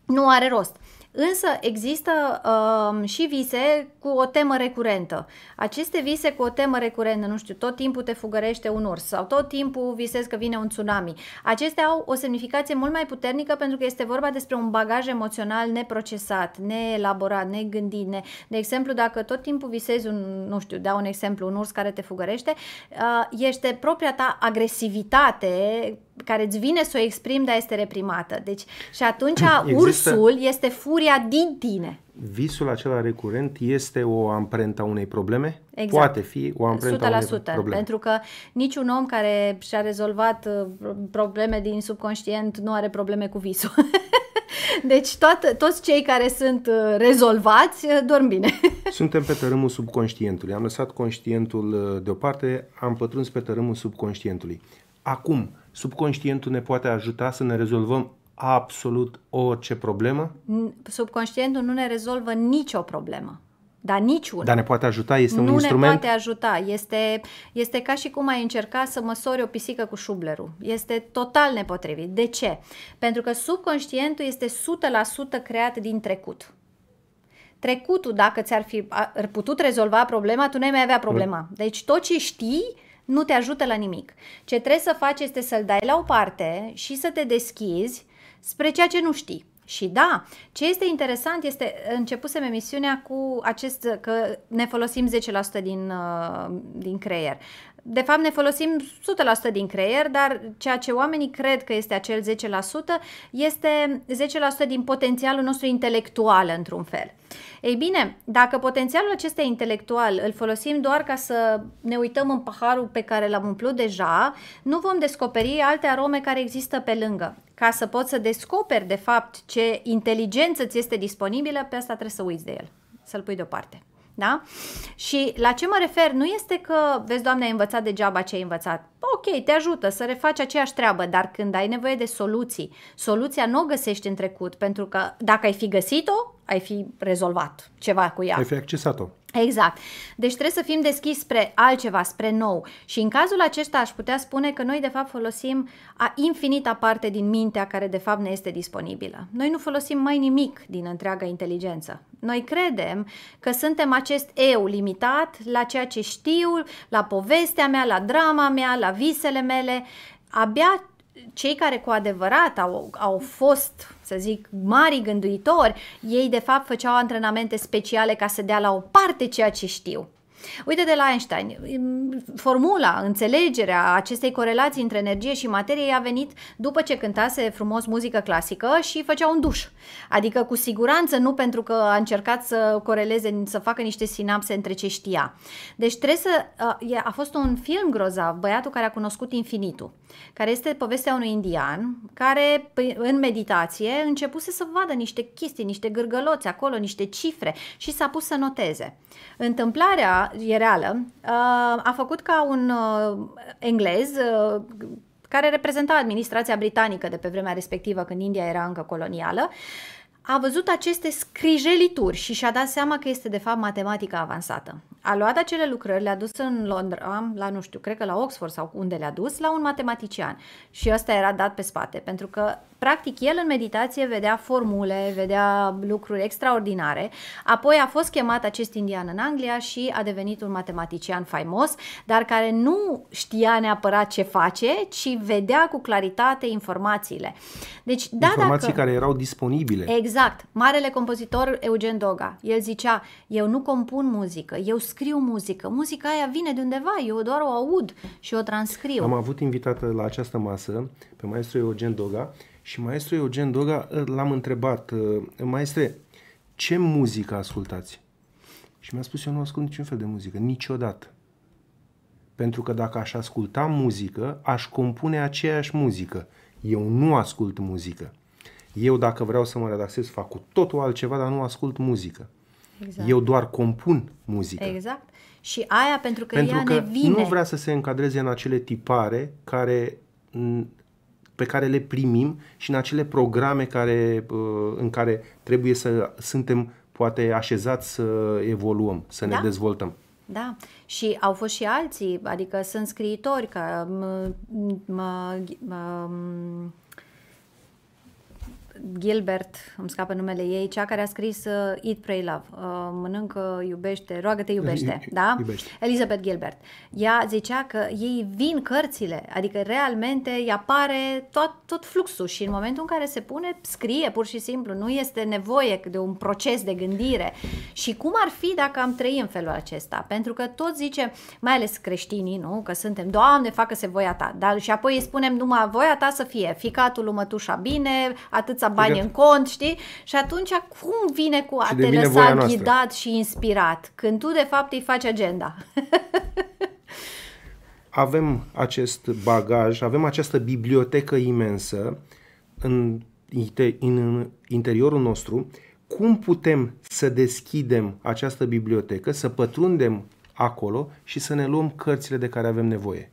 nu are rost. Uh, Însă există uh, și vise cu o temă recurentă. Aceste vise cu o temă recurentă, nu știu, tot timpul te fugărește un urs sau tot timpul visezi că vine un tsunami. Acestea au o semnificație mult mai puternică pentru că este vorba despre un bagaj emoțional neprocesat, neelaborat, negândit. Ne... De exemplu, dacă tot timpul visezi un, nu știu, dau un exemplu, un urs care te fugărește, uh, este propria ta agresivitate care îți vine să o exprimi, dar este reprimată. Deci, și atunci Există... ursul este furia din tine. Visul acela recurent este o amprenta unei probleme? Exact. Poate fi o amprenta 100%, unei probleme. Pentru că niciun om care și-a rezolvat uh, probleme din subconștient nu are probleme cu visul. Deci toată, toți cei care sunt uh, rezolvați uh, dorm bine. Suntem pe tărâmul subconștientului. Am lăsat conștientul deoparte, am pătruns pe tărâmul subconștientului. Acum, subconștientul ne poate ajuta să ne rezolvăm absolut orice problemă? Subconștientul nu ne rezolvă nicio problemă. Dar niciun. Dar ne poate ajuta? Este nu un instrument? Nu ne poate ajuta. Este, este ca și cum ai încerca să măsori o pisică cu șublerul. Este total nepotrivit. De ce? Pentru că subconștientul este 100% creat din trecut trecutul, dacă ți-ar fi ar putut rezolva problema, tu n-ai mai avea problema. Deci tot ce știi nu te ajută la nimic. Ce trebuie să faci este să-l dai la o parte și să te deschizi spre ceea ce nu știi. Și da, ce este interesant este, începusem emisiunea cu acest, că ne folosim 10% din, uh, din creier de fapt ne folosim 100% din creier, dar ceea ce oamenii cred că este acel 10% este 10% din potențialul nostru intelectual într-un fel. Ei bine, dacă potențialul acesta intelectual îl folosim doar ca să ne uităm în paharul pe care l-am umplut deja, nu vom descoperi alte arome care există pe lângă. Ca să poți să descoperi de fapt ce inteligență ți este disponibilă, pe asta trebuie să uiți de el, să-l pui deoparte. Da? Și la ce mă refer nu este că, vezi, Doamne, ai învățat degeaba ce ai învățat. Ok, te ajută să refaci aceeași treabă, dar când ai nevoie de soluții, soluția nu o găsești în trecut, pentru că dacă ai fi găsit-o, ai fi rezolvat ceva cu ea. Ai fi accesat-o. Exact. Deci trebuie să fim deschiși spre altceva, spre nou. Și în cazul acesta aș putea spune că noi de fapt folosim a infinita parte din mintea care de fapt ne este disponibilă. Noi nu folosim mai nimic din întreaga inteligență. Noi credem că suntem acest eu limitat la ceea ce știu, la povestea mea, la drama mea, la visele mele. Abia cei care cu adevărat au, au fost, să zic, mari gânduitori, ei de fapt făceau antrenamente speciale ca să dea la o parte ceea ce știu. Uite de la Einstein, formula, înțelegerea acestei corelații între energie și materie a venit după ce cântase frumos muzică clasică și făcea un duș. Adică cu siguranță nu pentru că a încercat să coreleze, să facă niște sinapse între ce știa. Deci trebuie să... A fost un film grozav, Băiatul care a cunoscut infinitul, care este povestea unui indian care păi, în meditație începuse să vadă niște chestii, niște gârgăloți acolo, niște cifre și s-a pus să noteze. Întâmplarea e reală, uh, a făcut ca un uh, englez uh, care reprezenta administrația britanică de pe vremea respectivă când India era încă colonială, a văzut aceste scrijelituri și și-a dat seama că este de fapt matematică avansată. A luat acele lucrări, le-a dus în Londra, la nu știu, cred că la Oxford sau unde le-a dus, la un matematician. Și ăsta era dat pe spate, pentru că practic el în meditație vedea formule, vedea lucruri extraordinare. Apoi a fost chemat acest indian în Anglia și a devenit un matematician faimos, dar care nu știa neapărat ce face, ci vedea cu claritate informațiile. Deci, da, Informații dacă... care erau disponibile. Exact Exact, marele compozitor Eugen Doga. El zicea, eu nu compun muzică, eu scriu muzică. Muzica aia vine de undeva, eu doar o aud și o transcriu. Am avut invitată la această masă pe maestru Eugen Doga și maestru Eugen Doga ă, l-am întrebat, ă, maestre, ce muzică ascultați? Și mi-a spus, eu nu ascult niciun fel de muzică, niciodată. Pentru că dacă aș asculta muzică, aș compune aceeași muzică. Eu nu ascult muzică. Eu dacă vreau să mă relaxez, fac cu totul altceva, dar nu ascult muzică. Exact. Eu doar compun muzică. Exact. Și aia pentru că pentru ea că ne vine. nu vrea să se încadreze în acele tipare care pe care le primim și în acele programe care, uh, în care trebuie să suntem poate așezați să evoluăm, să da? ne dezvoltăm. Da, și au fost și alții, adică sunt scriitori că. mă, mă, mă, Gilbert, îmi scapă numele ei, cea care a scris uh, Eat, Pray, Love, uh, mănâncă, iubește, roagă-te, iubește, I- da? Iubește. Elizabeth Gilbert. Ea zicea că ei vin cărțile, adică realmente îi apare tot, tot fluxul și în momentul în care se pune, scrie pur și simplu, nu este nevoie de un proces de gândire. Și cum ar fi dacă am trăi în felul acesta? Pentru că tot zice, mai ales creștinii, nu? Că suntem, Doamne, facă-se voia ta, dar și apoi îi spunem numai voia ta să fie, ficatul, mătușa bine, atâția Exact, bani exact. în cont, știi? Și atunci cum vine cu a te lăsa ghidat și inspirat? Când tu de fapt îi faci agenda. avem acest bagaj, avem această bibliotecă imensă în, în interiorul nostru. Cum putem să deschidem această bibliotecă, să pătrundem acolo și să ne luăm cărțile de care avem nevoie?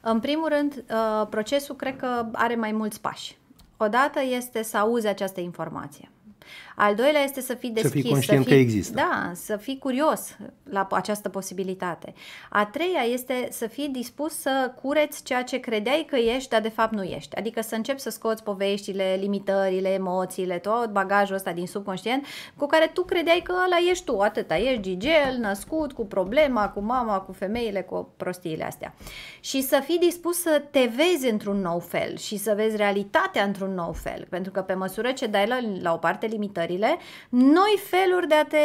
În primul rând, uh, procesul cred că are mai mulți pași. Odată este să auzi această informație. Al doilea este să fii deschis. Să fii conștient să fii, că există. Da, să fii curios la această posibilitate. A treia este să fii dispus să cureți ceea ce credeai că ești, dar de fapt nu ești. Adică să începi să scoți poveștile, limitările, emoțiile, tot bagajul ăsta din subconștient cu care tu credeai că ăla ești tu, atâta. Ești gigel, născut, cu problema, cu mama, cu femeile, cu prostiile astea. Și să fii dispus să te vezi într-un nou fel și să vezi realitatea într-un nou fel. Pentru că pe măsură ce dai la, la o parte limitări, relatările, noi feluri de a te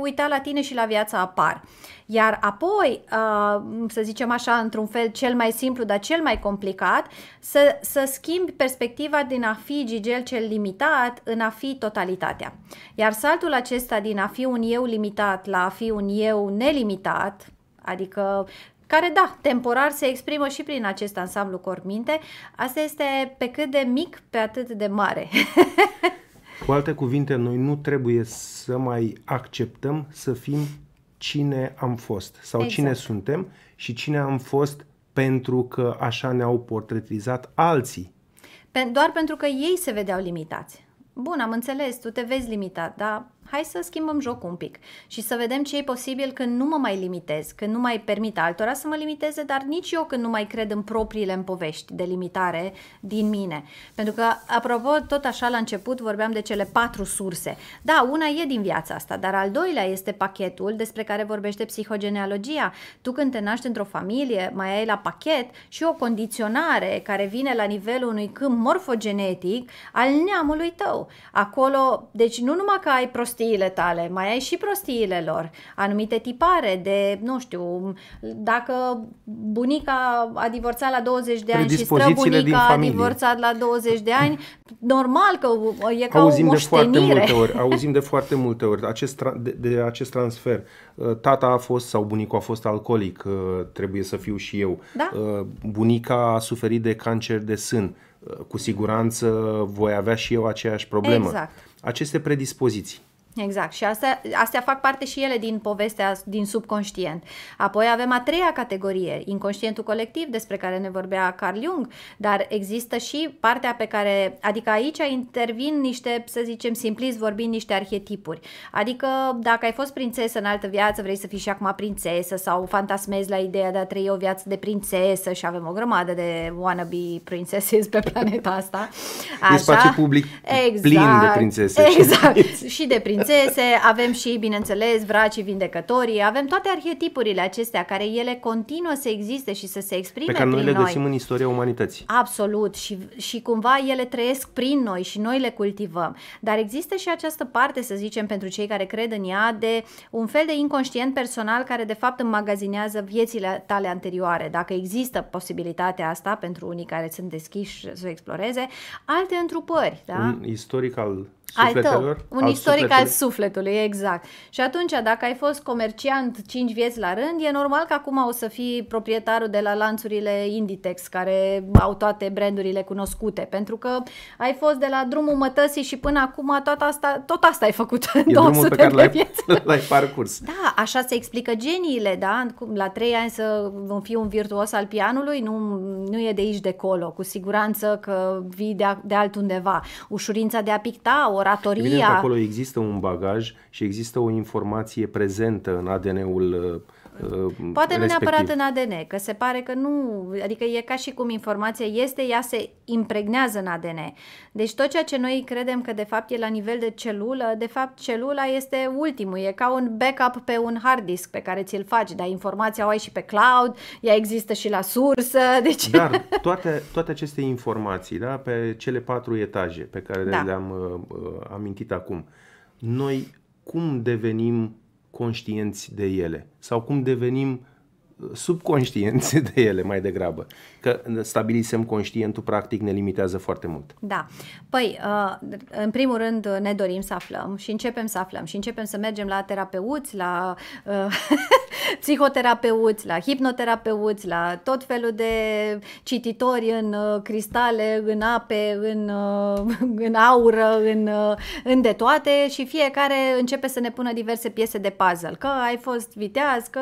uita la tine și la viața apar. Iar apoi, uh, să zicem așa, într-un fel cel mai simplu, dar cel mai complicat, să, să schimbi perspectiva din a fi gigel cel limitat în a fi totalitatea. Iar saltul acesta din a fi un eu limitat la a fi un eu nelimitat, adică care, da, temporar se exprimă și prin acest ansamblu corminte, asta este pe cât de mic, pe atât de mare. Cu alte cuvinte, noi nu trebuie să mai acceptăm să fim cine am fost sau exact. cine suntem și cine am fost pentru că așa ne-au portretizat alții. Doar pentru că ei se vedeau limitați. Bun, am înțeles, tu te vezi limitat, dar hai să schimbăm jocul un pic și să vedem ce e posibil când nu mă mai limitez, când nu mai permit altora să mă limiteze, dar nici eu când nu mai cred în propriile îmi povești de limitare din mine. Pentru că, apropo, tot așa la început vorbeam de cele patru surse. Da, una e din viața asta, dar al doilea este pachetul despre care vorbește psihogenealogia. Tu când te naști într-o familie, mai ai la pachet și o condiționare care vine la nivelul unui câmp morfogenetic al neamului tău. Acolo, deci nu numai că ai prostii prostiile tale, mai ai și prostiile lor, anumite tipare de, nu știu, dacă bunica a divorțat la 20 de ani și străbunica a divorțat la 20 de ani, normal că e ca auzim o moștenire. De foarte multe ori, auzim de foarte multe ori acest, de, de acest transfer. Uh, tata a fost sau bunicul a fost alcoolic, uh, trebuie să fiu și eu. Da? Uh, bunica a suferit de cancer de sân cu siguranță voi avea și eu aceeași problemă. Exact. Aceste predispoziții. Exact. Și astea, astea fac parte și ele din povestea din subconștient. Apoi avem a treia categorie, inconștientul colectiv, despre care ne vorbea Carl Jung, dar există și partea pe care, adică aici intervin niște, să zicem, simplist vorbind, niște arhetipuri. Adică dacă ai fost prințesă în altă viață, vrei să fii și acum prințesă sau fantasmezi la ideea de a trăi o viață de prințesă și avem o grămadă de wannabe princesses pe planeta asta. Așa? public exact. plin de exact. prințese. Exact. și de prințese exact prințese, avem și, bineînțeles, vracii vindecătorii, avem toate arhetipurile acestea care ele continuă să existe și să se exprime Pe care prin noi le găsim noi. în istoria umanității. Absolut și, și cumva ele trăiesc prin noi și noi le cultivăm. Dar există și această parte, să zicem, pentru cei care cred în ea, de un fel de inconștient personal care de fapt înmagazinează viețile tale anterioare. Dacă există posibilitatea asta pentru unii care sunt deschiși să o exploreze, alte întrupări. Da? Un istoric al al tău, un al istoric sufletului. al sufletului, exact. Și atunci, dacă ai fost comerciant 5 vieți la rând, e normal că acum o să fii proprietarul de la lanțurile Inditex, care au toate brandurile cunoscute, pentru că ai fost de la drumul mătăsii și până acum tot asta, tot asta ai făcut în 200 pe care de vieți. L-ai parcurs. Da, așa se explică geniile, da? La 3 ani să fii un virtuos al pianului, nu, nu e de aici de colo, cu siguranță că vii de, de altundeva. Ușurința de a picta, o oratoria. Evident, acolo există un bagaj și există o informație prezentă în ADN-ul uh, Uh, Poate nu neapărat în ADN, că se pare că nu, adică e ca și cum informația este, ea se impregnează în ADN. Deci tot ceea ce noi credem că de fapt e la nivel de celulă, de fapt celula este ultimul, e ca un backup pe un hard disk pe care ți-l faci, dar informația o ai și pe cloud, ea există și la sursă, deci... Dar toate, toate aceste informații, da, pe cele patru etaje pe care da. le-am uh, uh amintit acum, noi cum devenim conștienți de ele sau cum devenim uh, subconștienți de ele mai degrabă că stabilisem conștientul, practic, ne limitează foarte mult. Da. Păi, uh, în primul rând, uh, ne dorim să aflăm și începem să aflăm și începem să mergem la terapeuți, la uh, psihoterapeuți, la hipnoterapeuți, la tot felul de cititori în cristale, în ape, în, în aură, în, în de toate și fiecare începe să ne pună diverse piese de puzzle, că ai fost viteaz, că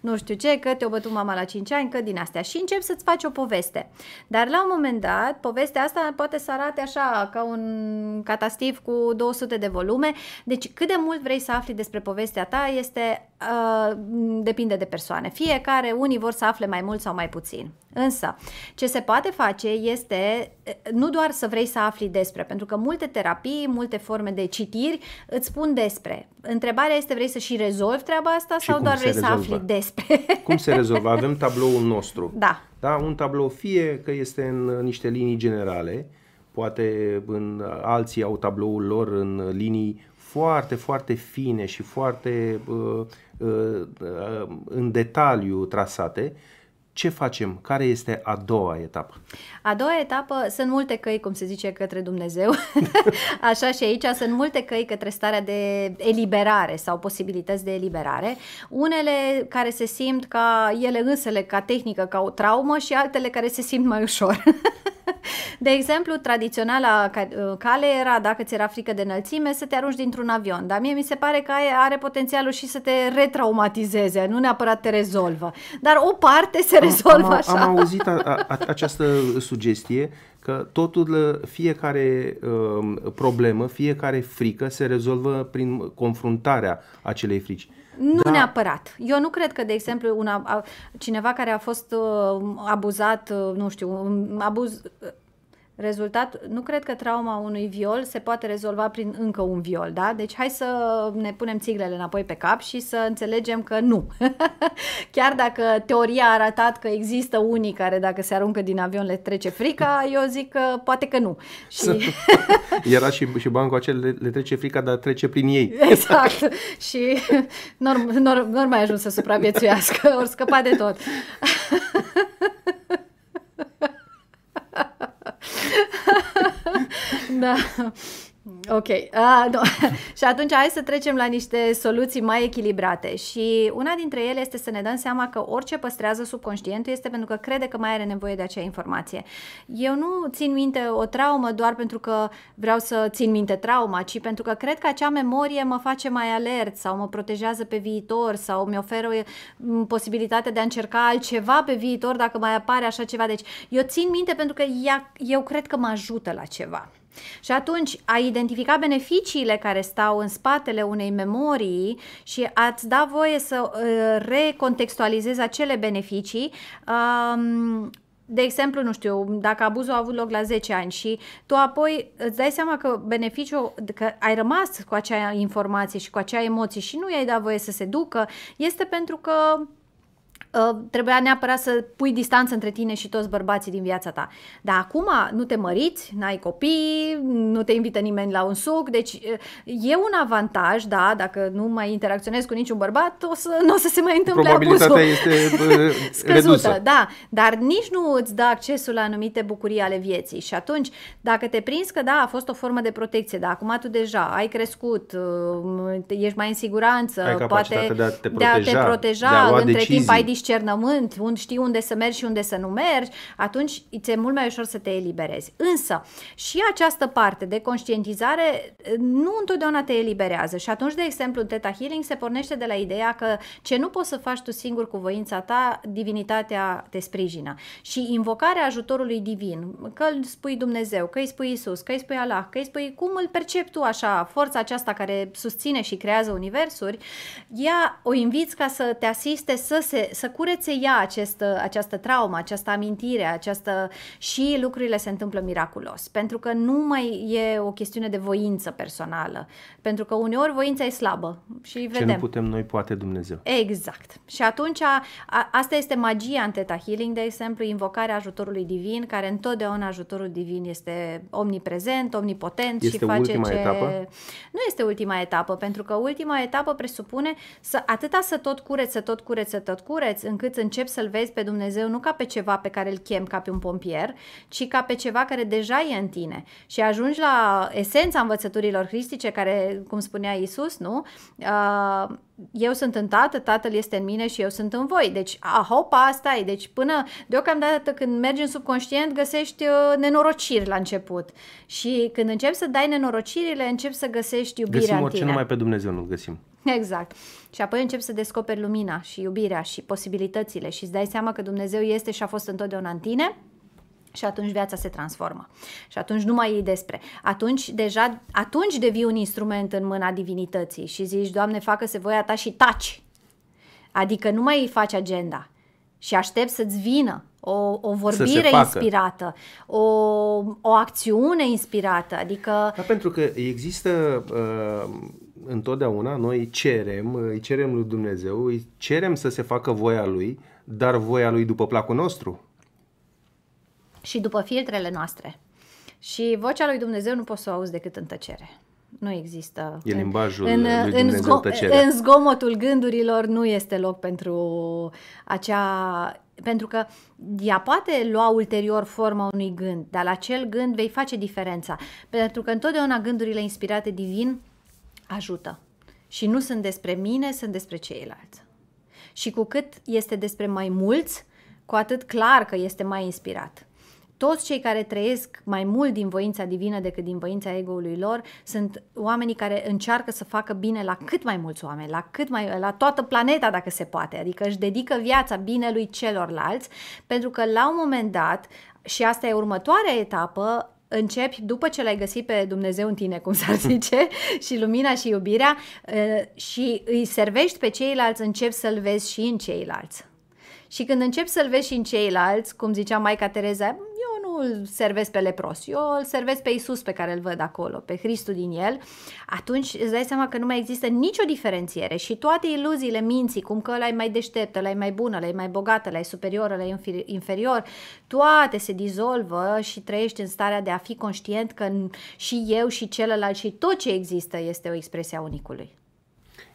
nu știu ce, că te-o bătut mama la 5 ani, că din astea și încep să-ți faci o poveste. Dar la un moment dat, povestea asta poate să arate așa, ca un catastiv cu 200 de volume. Deci cât de mult vrei să afli despre povestea ta este uh, depinde de persoane. Fiecare, unii vor să afle mai mult sau mai puțin. Însă, ce se poate face este uh, nu doar să vrei să afli despre, pentru că multe terapii, multe forme de citiri îți spun despre. Întrebarea este vrei să și rezolvi treaba asta și sau doar vrei rezolvă? să afli despre? Cum se rezolvă? Avem tabloul nostru. Da. Da? Un tablou fie că este în uh, niște linii generale, poate în uh, alții au tabloul lor în linii foarte, foarte fine și foarte uh, uh, uh în detaliu trasate, ce facem? Care este a doua etapă? A doua etapă, sunt multe căi, cum se zice, către Dumnezeu. Așa și aici, sunt multe căi către starea de eliberare sau posibilități de eliberare. Unele care se simt ca ele însele, ca tehnică, ca o traumă și altele care se simt mai ușor. De exemplu, tradiționala uh, cale era, dacă ți era frică de înălțime, să te arunci dintr-un avion. Dar mie mi se pare că are potențialul și să te retraumatizeze, nu neapărat te rezolvă. Dar o parte se rezolvă am, am, așa. Am auzit a, a, această sugestie că totul, uh, fiecare uh, problemă, fiecare frică se rezolvă prin confruntarea acelei frici. Nu da. neapărat. Eu nu cred că, de exemplu, una, cineva care a fost uh, abuzat, uh, nu știu, um, abuz rezultat, nu cred că trauma unui viol se poate rezolva prin încă un viol, da? Deci hai să ne punem țiglele înapoi pe cap și să înțelegem că nu. Chiar dacă teoria a arătat că există unii care dacă se aruncă din avion le trece frica, eu zic că poate că nu. Și... Era și, și bancul acel, le, le trece frica, dar trece prin ei. Exact. și nu nor, nor, nor mai ajuns să supraviețuiască, ori scăpa de tot. Да. Mm. Ok, Ah, no. și atunci hai să trecem la niște soluții mai echilibrate și una dintre ele este să ne dăm seama că orice păstrează subconștientul este pentru că crede că mai are nevoie de acea informație. Eu nu țin minte o traumă doar pentru că vreau să țin minte trauma, ci pentru că cred că acea memorie mă face mai alert sau mă protejează pe viitor sau mi oferă mm, posibilitatea de a încerca altceva pe viitor dacă mai apare așa ceva. Deci eu țin minte pentru că ea, eu cred că mă ajută la ceva. Și atunci, a identifica beneficiile care stau în spatele unei memorii și ați da voie să uh, recontextualizezi acele beneficii, um, de exemplu, nu știu, dacă abuzul a avut loc la 10 ani și tu apoi îți dai seama că beneficiul, că ai rămas cu acea informație și cu acea emoție și nu i-ai dat voie să se ducă, este pentru că Uh, trebuia neapărat să pui distanță între tine și toți bărbații din viața ta. Dar acum nu te măriți, n-ai copii, nu te invită nimeni la un suc, deci uh, e un avantaj, da, dacă nu mai interacționezi cu niciun bărbat, o să, nu o să se mai întâmple Probabilitatea abuzul. este scăzută, redusă. da, dar nici nu îți dă accesul la anumite bucurii ale vieții și atunci, dacă te prinzi că da, a fost o formă de protecție, dar acum tu deja ai crescut, uh, ești mai în siguranță, ai poate de a te proteja, de a te proteja de a între decizii. timp ai discernământ, un știi unde să mergi și unde să nu mergi, atunci ți-e mult mai ușor să te eliberezi. Însă și această parte de conștientizare eh, nu întotdeauna te eliberează și atunci, de exemplu, în Theta Healing se pornește de la ideea că ce nu poți să faci tu singur cu voința ta, divinitatea te sprijină. Și invocarea ajutorului divin, că îl spui Dumnezeu, că îi spui Isus, că îi spui Allah, că îi spui cum îl percepi tu așa, forța aceasta care susține și creează universuri, ea o inviți ca să te asiste să, se, să curețe ea această, această traumă, această amintire, această și lucrurile se întâmplă miraculos, pentru că nu mai e o chestiune de voință personală, pentru că uneori voința e slabă și Ce vedem. Ce nu putem noi poate Dumnezeu. Exact. Și atunci a, asta este magia în Theta Healing, de exemplu, invocarea ajutorului divin, care întotdeauna ajutorul divin este omniprezent, omnipotent este și face ultima ce... Etapă? Nu este ultima etapă, pentru că ultima etapă presupune să atâta să tot cureți, să tot cureți, să tot cureți, înveți încât începi să-L vezi pe Dumnezeu nu ca pe ceva pe care îl chem ca pe un pompier, ci ca pe ceva care deja e în tine și ajungi la esența învățăturilor cristice, care, cum spunea Isus, nu? Uh, eu sunt în tată, tatăl este în mine și eu sunt în voi. Deci, a, hopa, asta e. Deci, până deocamdată când mergi în subconștient, găsești uh, nenorociri la început. Și când începi să dai nenorocirile, începi să găsești iubirea Găsim orice, tine. numai pe Dumnezeu nu găsim. Exact. Și apoi începi să descoperi lumina și iubirea și posibilitățile și îți dai seama că Dumnezeu este și a fost întotdeauna în tine și atunci viața se transformă. Și atunci nu mai e despre. Atunci deja, atunci devii un instrument în mâna divinității și zici, Doamne, facă-se voia ta și taci. Adică nu mai îi faci agenda și aștept să-ți vină o, o vorbire inspirată, o, o acțiune inspirată, adică... Da, pentru că există uh, întotdeauna, noi cerem, uh, îi cerem lui Dumnezeu, îi cerem să se facă voia lui, dar voia lui după placul nostru și după filtrele noastre. Și vocea lui Dumnezeu nu poți să o auzi decât în tăcere. Nu există. E limbajul în, lui în, zgo- în zgomotul gândurilor nu este loc pentru acea pentru că ea poate lua ulterior forma unui gând, dar la acel gând vei face diferența, pentru că întotdeauna gândurile inspirate divin ajută. Și nu sunt despre mine, sunt despre ceilalți. Și cu cât este despre mai mulți, cu atât clar că este mai inspirat toți cei care trăiesc mai mult din voința divină decât din voința ego-ului lor sunt oamenii care încearcă să facă bine la cât mai mulți oameni, la, cât mai, la toată planeta dacă se poate, adică își dedică viața binelui celorlalți, pentru că la un moment dat, și asta e următoarea etapă, începi după ce l-ai găsit pe Dumnezeu în tine, cum s-ar zice, și lumina și iubirea, ă, și îi servești pe ceilalți, începi să-l vezi și în ceilalți. Și când încep să-l vezi și în ceilalți, cum zicea Maica Tereza, eu nu îl servesc pe lepros, eu îl servesc pe Isus pe care îl văd acolo, pe Hristul din el, atunci îți dai seama că nu mai există nicio diferențiere și toate iluziile minții, cum că ăla e mai deșteptă, ăla e mai bună, ăla e mai bogată, ăla e superior, ăla e inferior, toate se dizolvă și trăiești în starea de a fi conștient că și eu și celălalt și tot ce există este o expresie a unicului.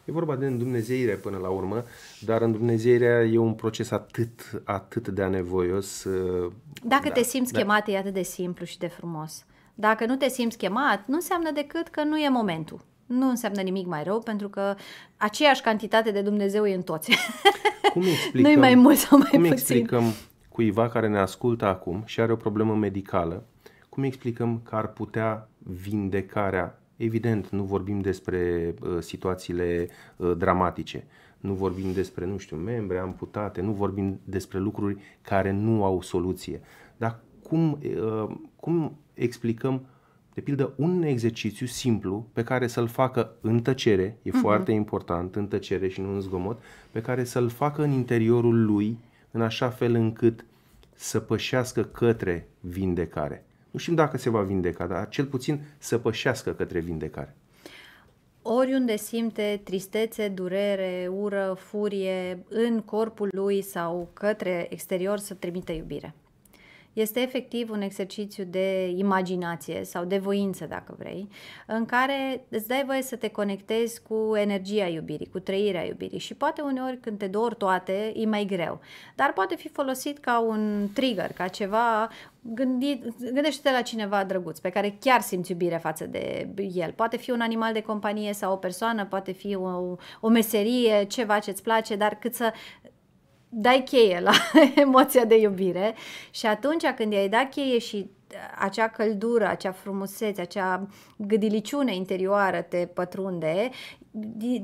E vorba de îndumnezeire până la urmă, dar îndumnezeirea e un proces atât, atât de anevoios. Uh, Dacă da, te simți da. chemat, e atât de simplu și de frumos. Dacă nu te simți chemat, nu înseamnă decât că nu e momentul. Nu înseamnă nimic mai rău, pentru că aceeași cantitate de Dumnezeu e în toți. Cum explicăm, nu mai mult sau mai cum puțin. explicăm cuiva care ne ascultă acum și are o problemă medicală, cum explicăm că ar putea vindecarea Evident, nu vorbim despre uh, situațiile uh, dramatice, nu vorbim despre, nu știu, membre amputate, nu vorbim despre lucruri care nu au soluție. Dar cum, uh, cum explicăm, de pildă, un exercițiu simplu pe care să-l facă în tăcere, e uh-huh. foarte important, în tăcere și nu în zgomot, pe care să-l facă în interiorul lui, în așa fel încât să pășească către vindecare. Nu știm dacă se va vindeca, dar cel puțin să pășească către vindecare. Oriunde simte tristețe, durere, ură, furie în corpul lui sau către exterior să trimite iubire. Este efectiv un exercițiu de imaginație sau de voință, dacă vrei, în care îți dai voie să te conectezi cu energia iubirii, cu trăirea iubirii și poate uneori când te dor toate e mai greu, dar poate fi folosit ca un trigger, ca ceva, gândi, gândește-te la cineva drăguț pe care chiar simți iubire față de el. Poate fi un animal de companie sau o persoană, poate fi o, o meserie, ceva ce-ți place, dar cât să dai cheie la emoția de iubire și atunci când i-ai dat cheie și uh, acea căldură, acea frumusețe, acea gâdiliciune interioară te pătrunde,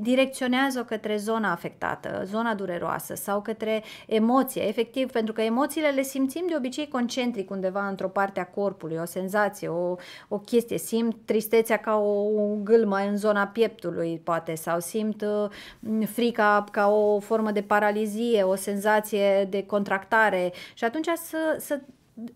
direcționează-o către zona afectată, zona dureroasă sau către emoție, efectiv, pentru că emoțiile le simțim de obicei concentric undeva într-o parte a corpului, o senzație, o, o chestie, simt tristețea ca o, o gâlmă în zona pieptului, poate, sau simt uh, frica ca o formă de paralizie, o senzație de contractare și atunci să, să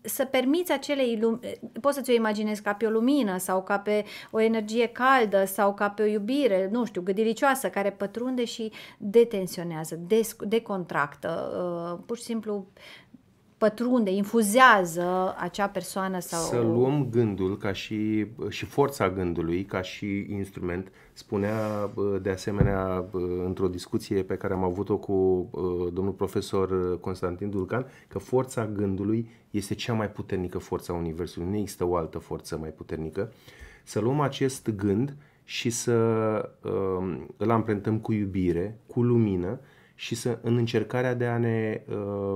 să permiți acelei lumini, poți să-ți o imaginezi ca pe o lumină sau ca pe o energie caldă sau ca pe o iubire, nu știu, gâdilicioasă, care pătrunde și detensionează, decontractă, uh, pur și simplu pătrunde, infuzează acea persoană sau... Să luăm gândul ca și, și forța gândului ca și instrument. Spunea de asemenea într-o discuție pe care am avut-o cu domnul profesor Constantin Dulcan că forța gândului este cea mai puternică forță a Universului. Nu există o altă forță mai puternică. Să luăm acest gând și să ă, îl amprentăm cu iubire, cu lumină, și să, în încercarea de a ne uh,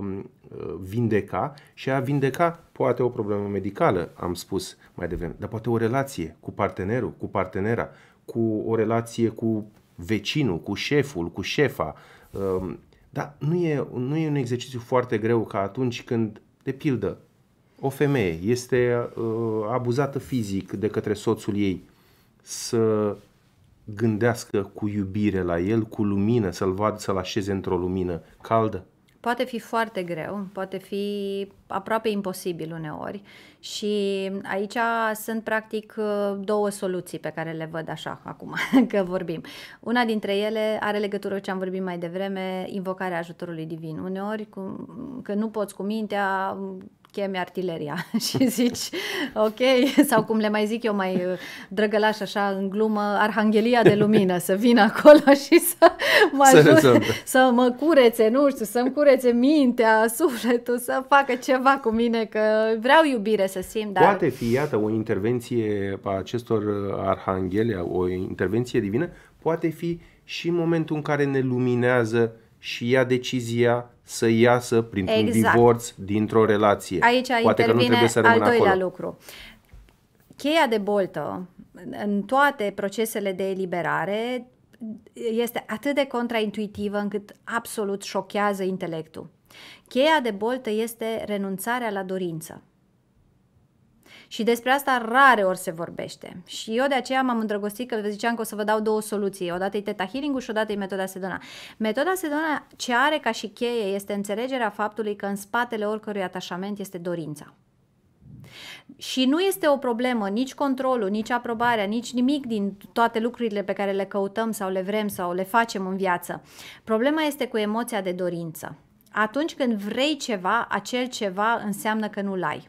uh, vindeca și a vindeca poate o problemă medicală, am spus mai devreme, dar poate o relație cu partenerul, cu partenera, cu o relație cu vecinul, cu șeful, cu șefa. Uh, dar nu e, nu e un exercițiu foarte greu ca atunci când, de pildă, o femeie este uh, abuzată fizic de către soțul ei, să gândească cu iubire la el, cu lumină, să-l vadă, să-l așeze într-o lumină caldă? Poate fi foarte greu, poate fi aproape imposibil uneori și aici sunt practic două soluții pe care le văd așa acum că vorbim. Una dintre ele are legătură cu ce am vorbit mai devreme, invocarea ajutorului divin. Uneori că nu poți cu mintea, chemi artileria și zici, ok, sau cum le mai zic eu mai uh, drăgălaș așa în glumă, arhanghelia de lumină, să vină acolo și să mă ajute, să, să mă curețe, nu știu, să-mi curețe mintea, sufletul, să facă ceva cu mine, că vreau iubire să simt, dar... Poate fi, iată, o intervenție a acestor uh, arhanghele, o intervenție divină, poate fi și momentul în care ne luminează și ia decizia să iasă printr-un exact. divorț, dintr-o relație. Aici Poate că nu trebuie să al doilea acolo. lucru. Cheia de boltă în toate procesele de eliberare este atât de contraintuitivă încât absolut șochează intelectul. Cheia de boltă este renunțarea la dorință. Și despre asta rare ori se vorbește. Și eu de aceea m-am îndrăgostit că vă ziceam că o să vă dau două soluții. Odată e teta healing și odată e metoda Sedona. Metoda Sedona ce are ca și cheie este înțelegerea faptului că în spatele oricărui atașament este dorința. Și nu este o problemă nici controlul, nici aprobarea, nici nimic din toate lucrurile pe care le căutăm sau le vrem sau le facem în viață. Problema este cu emoția de dorință. Atunci când vrei ceva, acel ceva înseamnă că nu-l ai.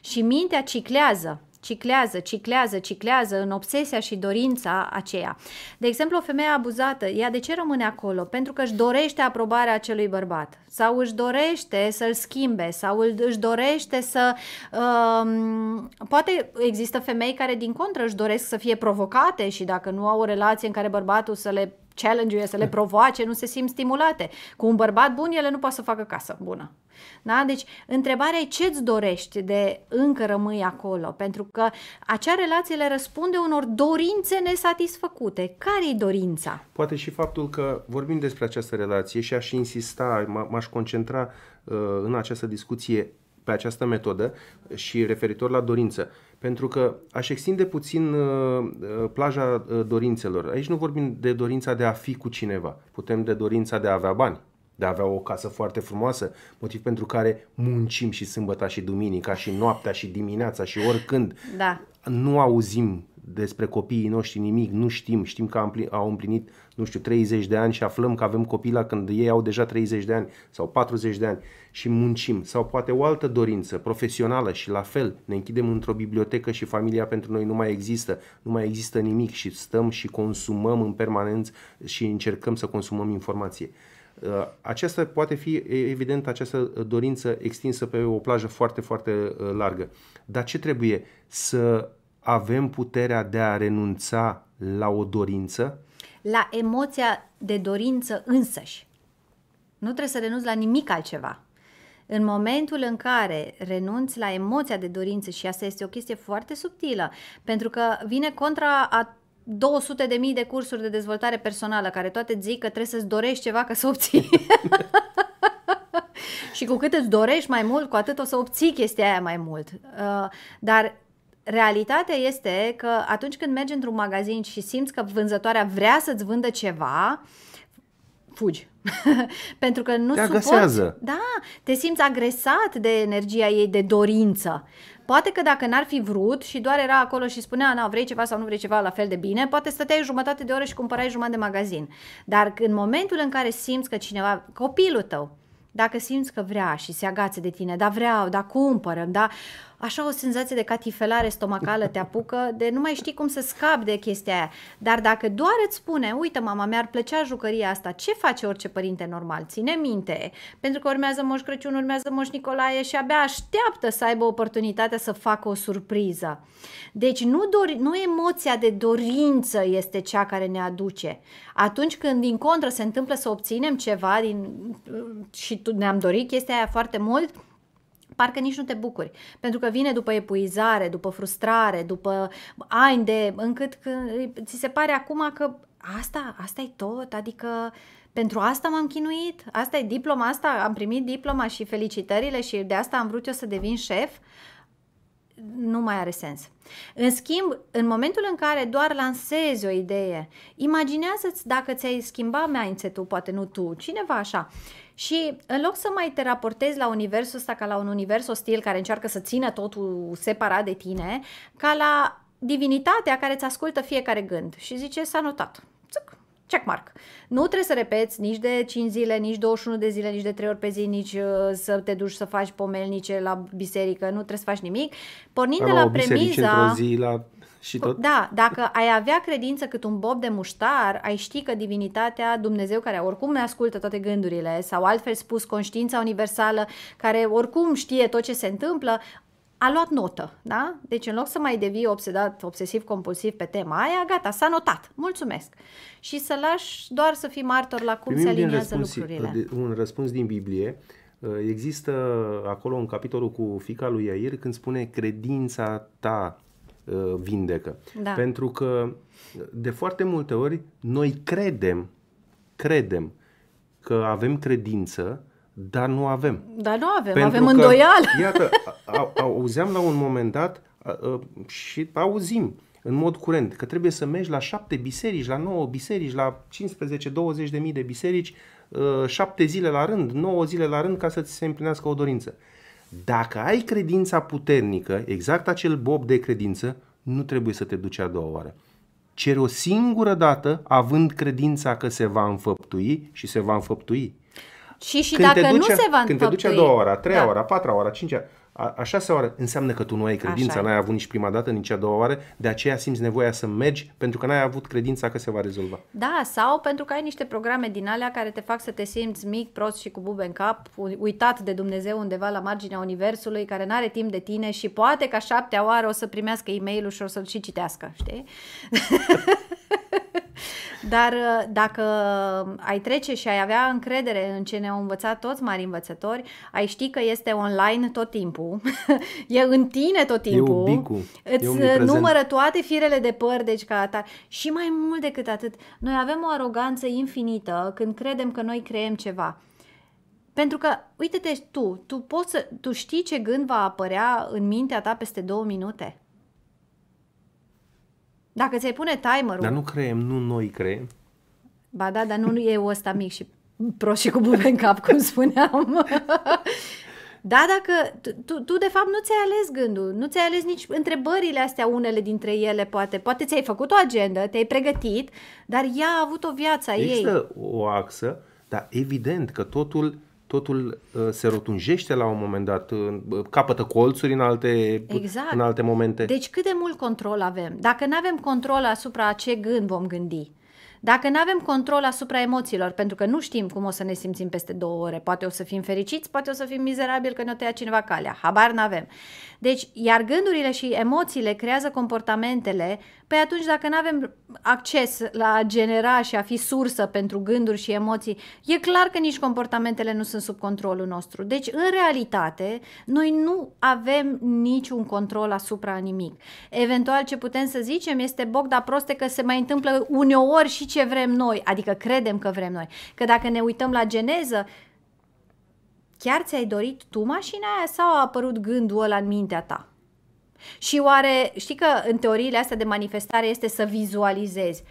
Și mintea ciclează ciclează, ciclează, ciclează în obsesia și dorința aceea. De exemplu, o femeie abuzată, ea de ce rămâne acolo? Pentru că își dorește aprobarea acelui bărbat sau își dorește să-l schimbe sau își dorește să... Um, poate există femei care din contră își doresc să fie provocate și dacă nu au o relație în care bărbatul să le challenge să le mm. provoace, nu se simt stimulate. Cu un bărbat bun, ele nu pot să facă casă bună. Da? Deci, întrebarea e ce-ți dorești de încă rămâi acolo, pentru că acea relație le răspunde unor dorințe nesatisfăcute. Care-i dorința? Poate și faptul că vorbim despre această relație și aș insista, m-aș concentra uh, în această discuție pe această metodă și referitor la dorință. Pentru că aș extinde puțin uh, uh, plaja uh, dorințelor. Aici nu vorbim de dorința de a fi cu cineva, putem de dorința de a avea bani, de a avea o casă foarte frumoasă, motiv pentru care muncim și sâmbăta și duminica și noaptea și dimineața și oricând. Da. Nu auzim despre copiii noștri nimic, nu știm, știm că au împlinit, nu știu, 30 de ani și aflăm că avem copii la când ei au deja 30 de ani sau 40 de ani și muncim, sau poate o altă dorință profesională și la fel, ne închidem într-o bibliotecă și familia pentru noi nu mai există, nu mai există nimic și stăm și consumăm în permanență și încercăm să consumăm informație. Uh, aceasta poate fi, evident, această dorință extinsă pe o plajă foarte, foarte uh, largă. Dar ce trebuie? Să avem puterea de a renunța la o dorință? La emoția de dorință însăși. Nu trebuie să renunți la nimic altceva. În momentul în care renunți la emoția de dorință, și asta este o chestie foarte subtilă, pentru că vine contra a 200 de mii de cursuri de dezvoltare personală care toate zic că trebuie să-ți dorești ceva ca să obții. și cu cât îți dorești mai mult, cu atât o să obții chestia aia mai mult. Uh, dar realitatea este că atunci când mergi într-un magazin și simți că vânzătoarea vrea să-ți vândă ceva, fugi. Pentru că nu te suporti. Da, te simți agresat de energia ei, de dorință. Poate că dacă n-ar fi vrut și doar era acolo și spunea, na, vrei ceva sau nu vrei ceva la fel de bine, poate stăteai jumătate de oră și cumpărai jumătate de magazin. Dar în momentul în care simți că cineva, copilul tău, dacă simți că vrea și se agață de tine, da vreau, da cumpără, da, așa o senzație de catifelare stomacală te apucă, de nu mai știi cum să scapi de chestia aia. Dar dacă doar îți spune, uite mama, mi-ar plăcea jucăria asta, ce face orice părinte normal? Ține minte, pentru că urmează Moș Crăciun, urmează Moș Nicolae și abia așteaptă să aibă oportunitatea să facă o surpriză. Deci nu, dori, nu emoția de dorință este cea care ne aduce. Atunci când din contră se întâmplă să obținem ceva din, și ne-am dorit chestia aia foarte mult, parcă nici nu te bucuri, pentru că vine după epuizare, după frustrare, după ani de încât ți se pare acum că asta, asta e tot, adică pentru asta m-am chinuit, asta e diploma, asta am primit diploma și felicitările și de asta am vrut eu să devin șef, nu mai are sens. În schimb, în momentul în care doar lansezi o idee, imaginează-ți dacă ți-ai schimba mindset-ul, poate nu tu, cineva așa, uh, și în loc să mai te raportezi la universul ăsta ca la un univers ostil care încearcă să țină totul separat de tine, ca la divinitatea care îți ascultă fiecare gând și zice s-a notat checkmark. Nu trebuie să repeți nici de 5 zile, nici 21 de zile, nici de 3 ori pe zi, nici uh, să te duci să faci pomelnice la biserică, nu trebuie să faci nimic. Pornind de la premiza... Zi la... Și tot? Da, dacă ai avea credință cât un bob de muștar, ai ști că divinitatea, Dumnezeu, care oricum ne ascultă toate gândurile, sau altfel spus, conștiința universală, care oricum știe tot ce se întâmplă, a luat notă, da? Deci în loc să mai devii obsedat, obsesiv-compulsiv pe tema aia, gata, s-a notat, mulțumesc. Și să lași doar să fii martor la cum Primim se aliniază lucrurile. Uh, un răspuns din Biblie, uh, există acolo un capitol cu fica lui Iair când spune credința ta uh, vindecă. Da. Pentru că de foarte multe ori noi credem, credem că avem credință, dar nu avem. Dar nu avem, Pentru avem că, îndoială. Iată, auzeam la un moment dat și auzim în mod curent că trebuie să mergi la șapte biserici, la nouă biserici, la 15-20 de mii de biserici, șapte zile la rând, nouă zile la rând ca să ți se împlinească o dorință. Dacă ai credința puternică, exact acel bob de credință, nu trebuie să te duci a doua oară. Cer o singură dată, având credința că se va înfăptui și se va înfăptui. Și, și când dacă te duce, nu se va Când te duce a doua oră, a treia da. oră, a patra oră, a cincea, a, a șasea oră, înseamnă că tu nu ai credința, n-ai avut nici prima dată, nici a doua oră, de aceea simți nevoia să mergi pentru că n-ai avut credința că se va rezolva. Da, sau pentru că ai niște programe din alea care te fac să te simți mic, prost și cu bube în cap, uitat de Dumnezeu undeva la marginea Universului, care n-are timp de tine și poate ca șaptea oară o să primească e mail și o să-l și citească, știi? Dar uh, dacă ai trece și ai avea încredere în ce ne-au învățat toți mari învățători, ai ști că este online tot timpul, e în tine tot timpul, e ubicu, îți e uh, numără toate firele de păr, deci ca atar. Și mai mult decât atât, noi avem o aroganță infinită când credem că noi creăm ceva. Pentru că, uite-te tu, tu, poți să, tu știi ce gând va apărea în mintea ta peste două minute. Dacă ți-ai pune timerul... Dar nu creem, nu noi creem. Ba da, dar nu e ăsta mic și prost și cu bube în cap, cum spuneam. da, dacă tu, tu, de fapt nu ți-ai ales gândul, nu ți-ai ales nici întrebările astea, unele dintre ele poate. Poate ți-ai făcut o agendă, te-ai pregătit, dar ea a avut o viață a ei. Există o axă, dar evident că totul totul uh, se rotunjește la un moment dat, uh, capătă colțuri în alte, exact. în alte momente. Deci cât de mult control avem? Dacă nu avem control asupra ce gând vom gândi, dacă nu avem control asupra emoțiilor, pentru că nu știm cum o să ne simțim peste două ore, poate o să fim fericiți, poate o să fim mizerabili că ne-o tăia cineva calea, habar nu avem Deci, iar gândurile și emoțiile creează comportamentele, păi atunci dacă nu avem acces la a genera și a fi sursă pentru gânduri și emoții, e clar că nici comportamentele nu sunt sub controlul nostru. Deci, în realitate, noi nu avem niciun control asupra nimic. Eventual, ce putem să zicem este, Bogda, proste că se mai întâmplă uneori și ce vrem noi, adică credem că vrem noi. Că dacă ne uităm la geneză, chiar ți-ai dorit tu mașina aia sau a apărut gândul ăla în mintea ta? Și oare, știi că în teoriile astea de manifestare este să vizualizezi.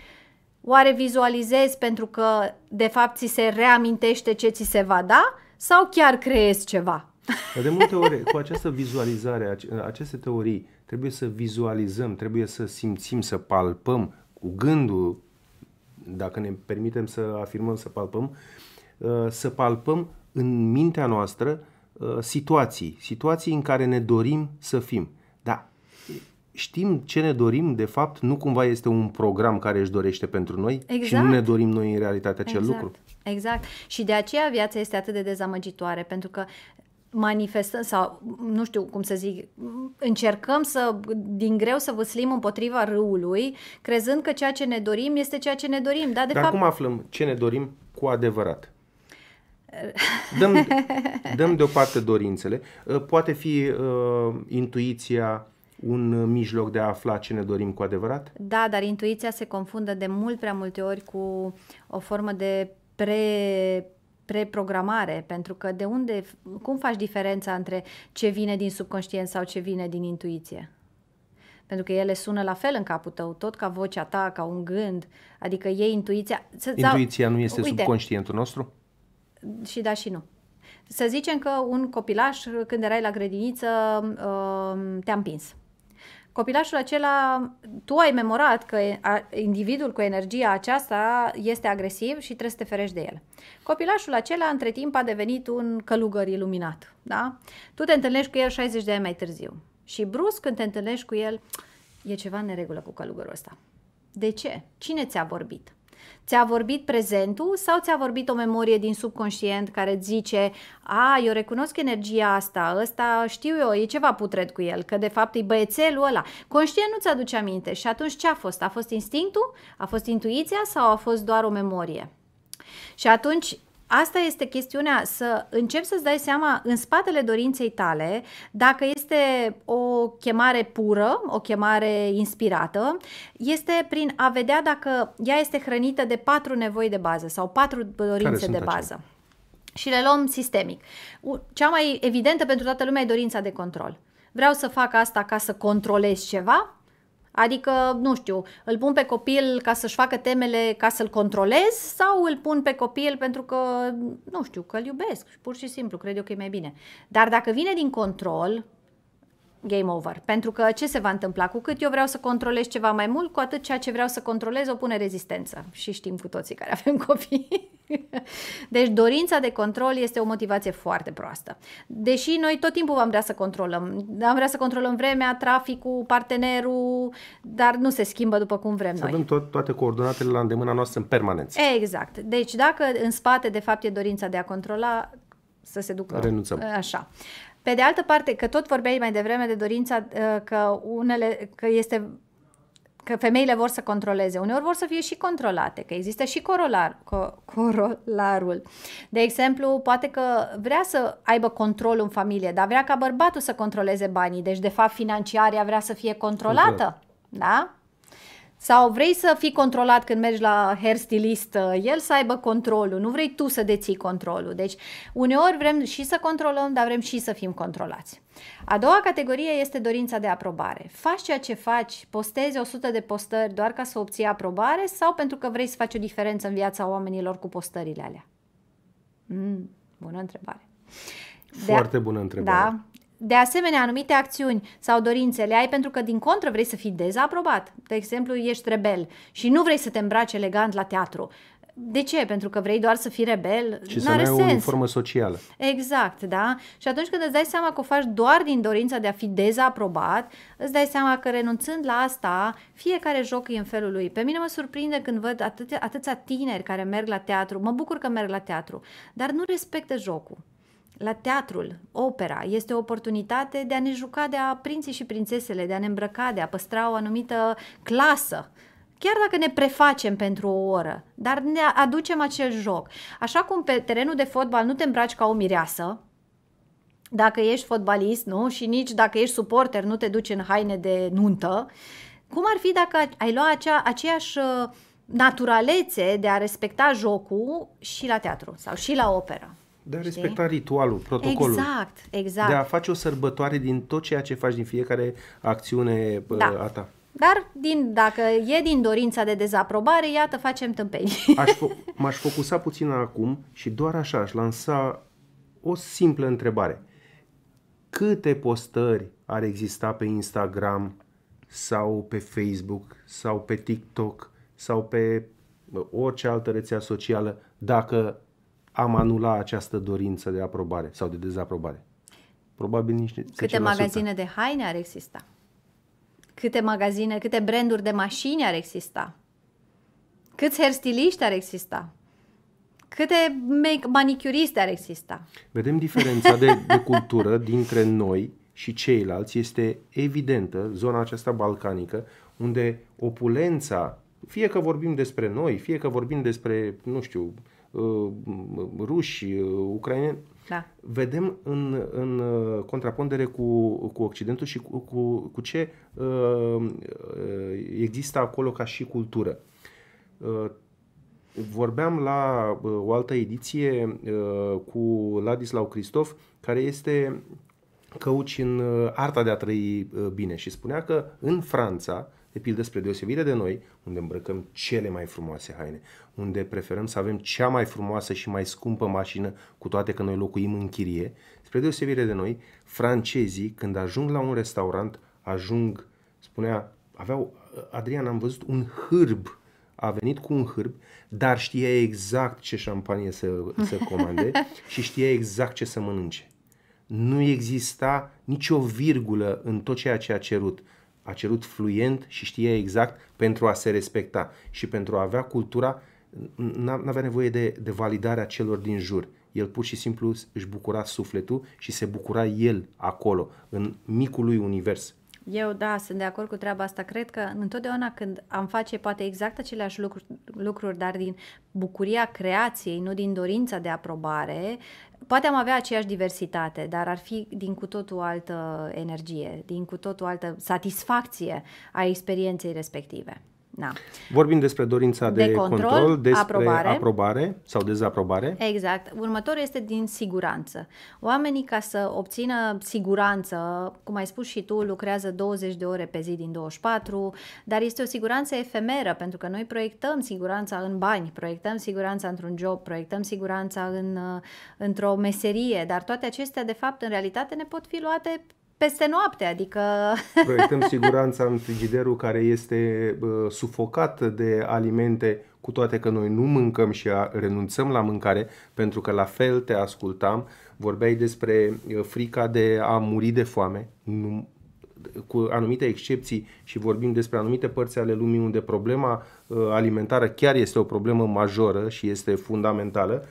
Oare vizualizezi pentru că de fapt ți se reamintește ce ți se va da sau chiar creezi ceva? de multe ori, cu această vizualizare, aceste teorii, trebuie să vizualizăm, trebuie să simțim, să palpăm cu gândul dacă ne permitem să afirmăm, să palpăm, uh, să palpăm în mintea noastră uh, situații, situații în care ne dorim să fim. Dar știm ce ne dorim, de fapt, nu cumva este un program care își dorește pentru noi exact. și nu ne exact. dorim noi în realitate acel exact. lucru. Exact. Și de aceea viața este atât de dezamăgitoare, pentru că manifestăm sau, nu știu cum să zic, încercăm să, din greu să văslim împotriva râului, crezând că ceea ce ne dorim este ceea ce ne dorim. Da, de Dar fapt... cum aflăm ce ne dorim cu adevărat? Dăm, dăm deoparte dorințele. Uh, poate fi uh, intuiția un mijloc de a afla ce ne dorim cu adevărat? Da, dar intuiția se confundă de mult prea multe ori cu o formă de pre preprogramare, pentru că de unde, cum faci diferența între ce vine din subconștient sau ce vine din intuiție? Pentru că ele sună la fel în capul tău, tot ca vocea ta, ca un gând, adică e intuiția. Intuiția dau... nu este Uite, subconștientul nostru? Și da și nu. Să zicem că un copilaș, când erai la grădiniță, ă, te-a împins Copilașul acela, tu ai memorat că individul cu energia aceasta este agresiv și trebuie să te ferești de el. Copilașul acela, între timp, a devenit un călugăr iluminat. Da? Tu te întâlnești cu el 60 de ani mai târziu. Și brusc, când te întâlnești cu el, e ceva în neregulă cu călugărul ăsta. De ce? Cine ți-a vorbit? Ți-a vorbit prezentul sau ți-a vorbit o memorie din subconștient care îți zice a, eu recunosc energia asta, ăsta știu eu, e ceva putred cu el, că de fapt e băiețelul ăla. Conștient nu ți-aduce aminte și atunci ce a fost? A fost instinctul? A fost intuiția sau a fost doar o memorie? Și atunci Asta este chestiunea, să începi să-ți dai seama în spatele dorinței tale dacă este o chemare pură, o chemare inspirată, este prin a vedea dacă ea este hrănită de patru nevoi de bază sau patru dorințe de bază. Acele? Și le luăm sistemic. Cea mai evidentă pentru toată lumea e dorința de control. Vreau să fac asta ca să controlez ceva, Adică, nu știu, îl pun pe copil ca să-și facă temele ca să-l controlez sau îl pun pe copil pentru că, nu știu, că-l iubesc și pur și simplu, cred eu că e mai bine. Dar dacă vine din control, game over. Pentru că ce se va întâmpla? Cu cât eu vreau să controlez ceva mai mult, cu atât ceea ce vreau să controlez o pune rezistență. Și știm cu toții care avem copii. Deci dorința de control este o motivație foarte proastă. Deși noi tot timpul am vrea să controlăm. Am vrea să controlăm vremea, traficul, partenerul, dar nu se schimbă după cum vrem să noi. Avem tot, toate coordonatele la îndemâna noastră în permanență. Exact. Deci dacă în spate de fapt e dorința de a controla, să se ducă. Renunțăm. Așa. Pe de altă parte, că tot vorbeai mai devreme de dorința uh, că unele, că este că femeile vor să controleze. Uneori vor să fie și controlate, că există și corolar, co, corolarul. De exemplu, poate că vrea să aibă control în familie, dar vrea ca bărbatul să controleze banii. Deci, de fapt, financiarea vrea să fie controlată. Control. Da? Sau vrei să fii controlat când mergi la hairstylist, uh, el să aibă controlul, nu vrei tu să deții controlul. Deci uneori vrem și să controlăm, dar vrem și să fim controlați. A doua categorie este dorința de aprobare. Faci ceea ce faci, postezi 100 de postări doar ca să obții aprobare sau pentru că vrei să faci o diferență în viața oamenilor cu postările alea? Mm, bună întrebare. Foarte bună întrebare. Da, de asemenea, anumite acțiuni sau dorințe le ai pentru că, din contră, vrei să fii dezaprobat. De exemplu, ești rebel și nu vrei să te îmbraci elegant la teatru. De ce? Pentru că vrei doar să fii rebel? Și are să nu ai o uniformă socială. Exact, da? Și atunci când îți dai seama că o faci doar din dorința de a fi dezaprobat, îți dai seama că renunțând la asta, fiecare joc e în felul lui. Pe mine mă surprinde când văd atâția, atâția tineri care merg la teatru, mă bucur că merg la teatru, dar nu respectă jocul la teatrul, opera, este o oportunitate de a ne juca de a prinții și prințesele, de a ne îmbrăca, de a păstra o anumită clasă, chiar dacă ne prefacem pentru o oră, dar ne aducem acel joc. Așa cum pe terenul de fotbal nu te îmbraci ca o mireasă, dacă ești fotbalist, nu? Și nici dacă ești suporter, nu te duci în haine de nuntă. Cum ar fi dacă ai lua acea, aceeași uh, naturalețe de a respecta jocul și la teatru sau și la operă? De a respecta știi? ritualul, protocolul. Exact, exact. De a face o sărbătoare din tot ceea ce faci, din fiecare acțiune da. a ta. Dar din, dacă e din dorința de dezaprobare, iată, facem tâmpeni. Aș fo- m-aș focusa puțin acum și doar așa aș lansa o simplă întrebare. Câte postări ar exista pe Instagram sau pe Facebook sau pe TikTok sau pe orice altă rețea socială dacă am anula această dorință de aprobare sau de dezaprobare. Probabil nici Câte magazine de haine ar exista? Câte magazine, câte branduri de mașini ar exista? Câți herstiliști ar exista? Câte manicuriste ar exista? Vedem diferența de, de cultură dintre noi și ceilalți. Este evidentă zona aceasta balcanică, unde opulența, fie că vorbim despre noi, fie că vorbim despre, nu știu, Uh, ruși, uh, ucraineni, da. vedem în, în uh, contrapondere cu, cu Occidentul și cu, cu, cu ce există acolo ca și cultură. Vorbeam la o altă ediție cu Ladislau Cristof, care este căuci în arta de a trăi bine și spunea că în Franța, de pildă spre deosebire de noi, unde îmbrăcăm cele mai frumoase haine, unde preferăm să avem cea mai frumoasă și mai scumpă mașină, cu toate că noi locuim în chirie, spre deosebire de noi, francezii, când ajung la un restaurant, ajung, spunea, aveau, Adrian, am văzut un hârb a venit cu un hârb, dar știa exact ce șampanie să, să comande și știa exact ce să mănânce. Nu exista nicio virgulă în tot ceea ce a cerut a cerut fluent și știa exact pentru a se respecta și pentru a avea cultura, nu avea nevoie de, de validarea celor din jur. El pur și simplu își bucura sufletul și se bucura el acolo, în micul lui univers eu, da, sunt de acord cu treaba asta. Cred că întotdeauna când am face poate exact aceleași lucruri, lucruri dar din bucuria creației, nu din dorința de aprobare, poate am avea aceeași diversitate, dar ar fi din cu totul altă energie, din cu totul altă satisfacție a experienței respective. Na. Da. Vorbim despre dorința de, de control, control, despre aprobare. aprobare sau dezaprobare. Exact. Următorul este din siguranță. Oamenii, ca să obțină siguranță, cum ai spus și tu, lucrează 20 de ore pe zi din 24, dar este o siguranță efemeră, pentru că noi proiectăm siguranța în bani, proiectăm siguranța într-un job, proiectăm siguranța în, uh, într-o meserie, dar toate acestea, de fapt, în realitate ne pot fi luate peste noapte, adică... Proiectăm siguranța în frigiderul care este uh, sufocat de alimente, cu toate că noi nu mâncăm și renunțăm la mâncare, pentru că la fel te ascultam, vorbeai despre frica de a muri de foame, nu, cu anumite excepții și vorbim despre anumite părți ale lumii unde problema alimentară chiar este o problemă majoră și este fundamentală,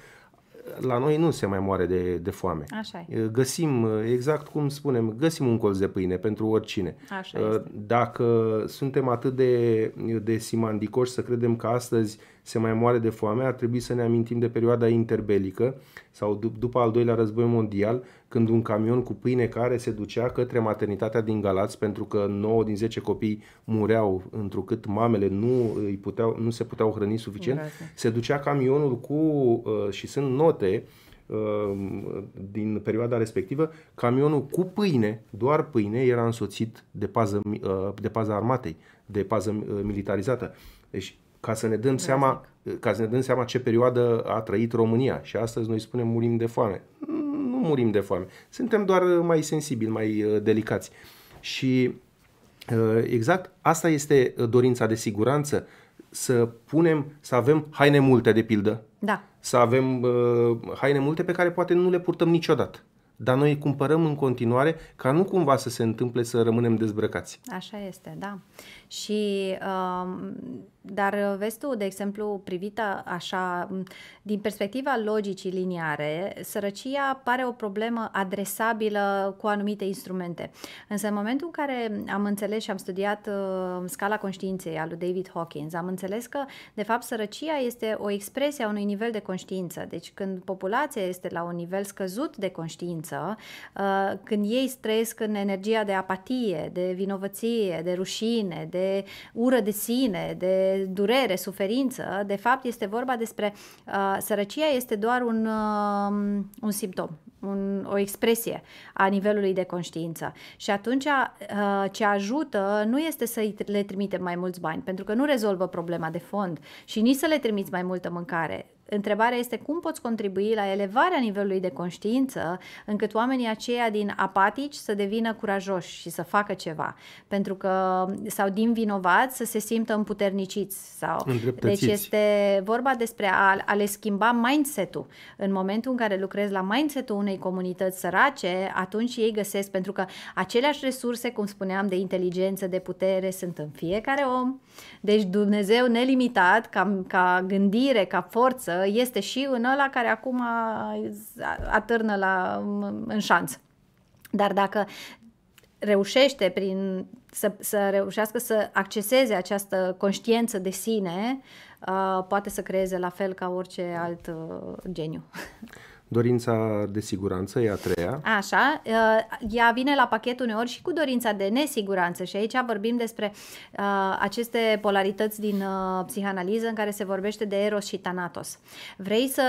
la noi nu se mai moare de, de foame. Așa e. Găsim, exact cum spunem, găsim un colț de pâine pentru oricine. Așa este. Dacă suntem atât de, de simandicoși să credem că astăzi se mai moare de foame, ar trebui să ne amintim de perioada interbelică sau după al doilea război mondial, când un camion cu pâine care se ducea către maternitatea din Galați, pentru că 9 din 10 copii mureau, întrucât mamele nu, îi puteau, nu se puteau hrăni suficient, Grazie. se ducea camionul cu, uh, și sunt note, um, din perioada respectivă, camionul cu pâine, doar pâine, era însoțit de pază, uh, de pază armatei, de pază uh, militarizată. Deci ca să ne dăm Vreau seama eh, ca să ne dăm seama ce perioadă a trăit România. Și astăzi noi spunem murim de foame. Mm, nu murim de foame. Suntem doar eh, mai sensibili, mai eh, delicați. Și exact asta este dorința de siguranță. Să punem, să avem haine multe, de pildă. Da. Să avem haine multe pe care poate nu le purtăm niciodată dar noi cumpărăm în continuare ca nu cumva să se întâmple să rămânem dezbrăcați. Așa este, da. Și, um, dar vezi tu, de exemplu, privită așa, din perspectiva logicii liniare, sărăcia pare o problemă adresabilă cu anumite instrumente. Însă în momentul în care am înțeles și am studiat um, scala conștiinței a lui David Hawkins, am înțeles că, de fapt, sărăcia este o expresie a unui nivel de conștiință. Deci când populația este la un nivel scăzut de conștiință, uh, când ei trăiesc în energia de apatie, de vinovăție, de rușine, de de ură de sine, de durere, suferință. De fapt, este vorba despre uh, sărăcia este doar un, uh, un simptom, un, o expresie a nivelului de conștiință. Și atunci uh, ce ajută nu este să le trimitem mai mulți bani, pentru că nu rezolvă problema de fond și nici să le trimiți mai multă mâncare Întrebarea este cum poți contribui la elevarea nivelului de conștiință încât oamenii aceia din apatici să devină curajoși și să facă ceva. Pentru că, sau din vinovați, să se simtă împuterniciți. Sau... Deci este vorba despre a, a le schimba mindset-ul. În momentul în care lucrezi la mindset-ul unei comunități sărace, atunci ei găsesc, pentru că aceleași resurse, cum spuneam, de inteligență, de putere, sunt în fiecare om. Deci Dumnezeu nelimitat, ca, ca gândire, ca forță, este și în ăla care acum atârnă la, în șanț. Dar dacă reușește prin să, să reușească să acceseze această conștiență de sine, uh, poate să creeze la fel ca orice alt uh, geniu. Dorința de siguranță e a treia. Așa, uh, ea vine la pachet uneori și cu dorința de nesiguranță și aici vorbim despre uh, aceste polarități din uh, psihanaliză în care se vorbește de eros și tanatos. Vrei să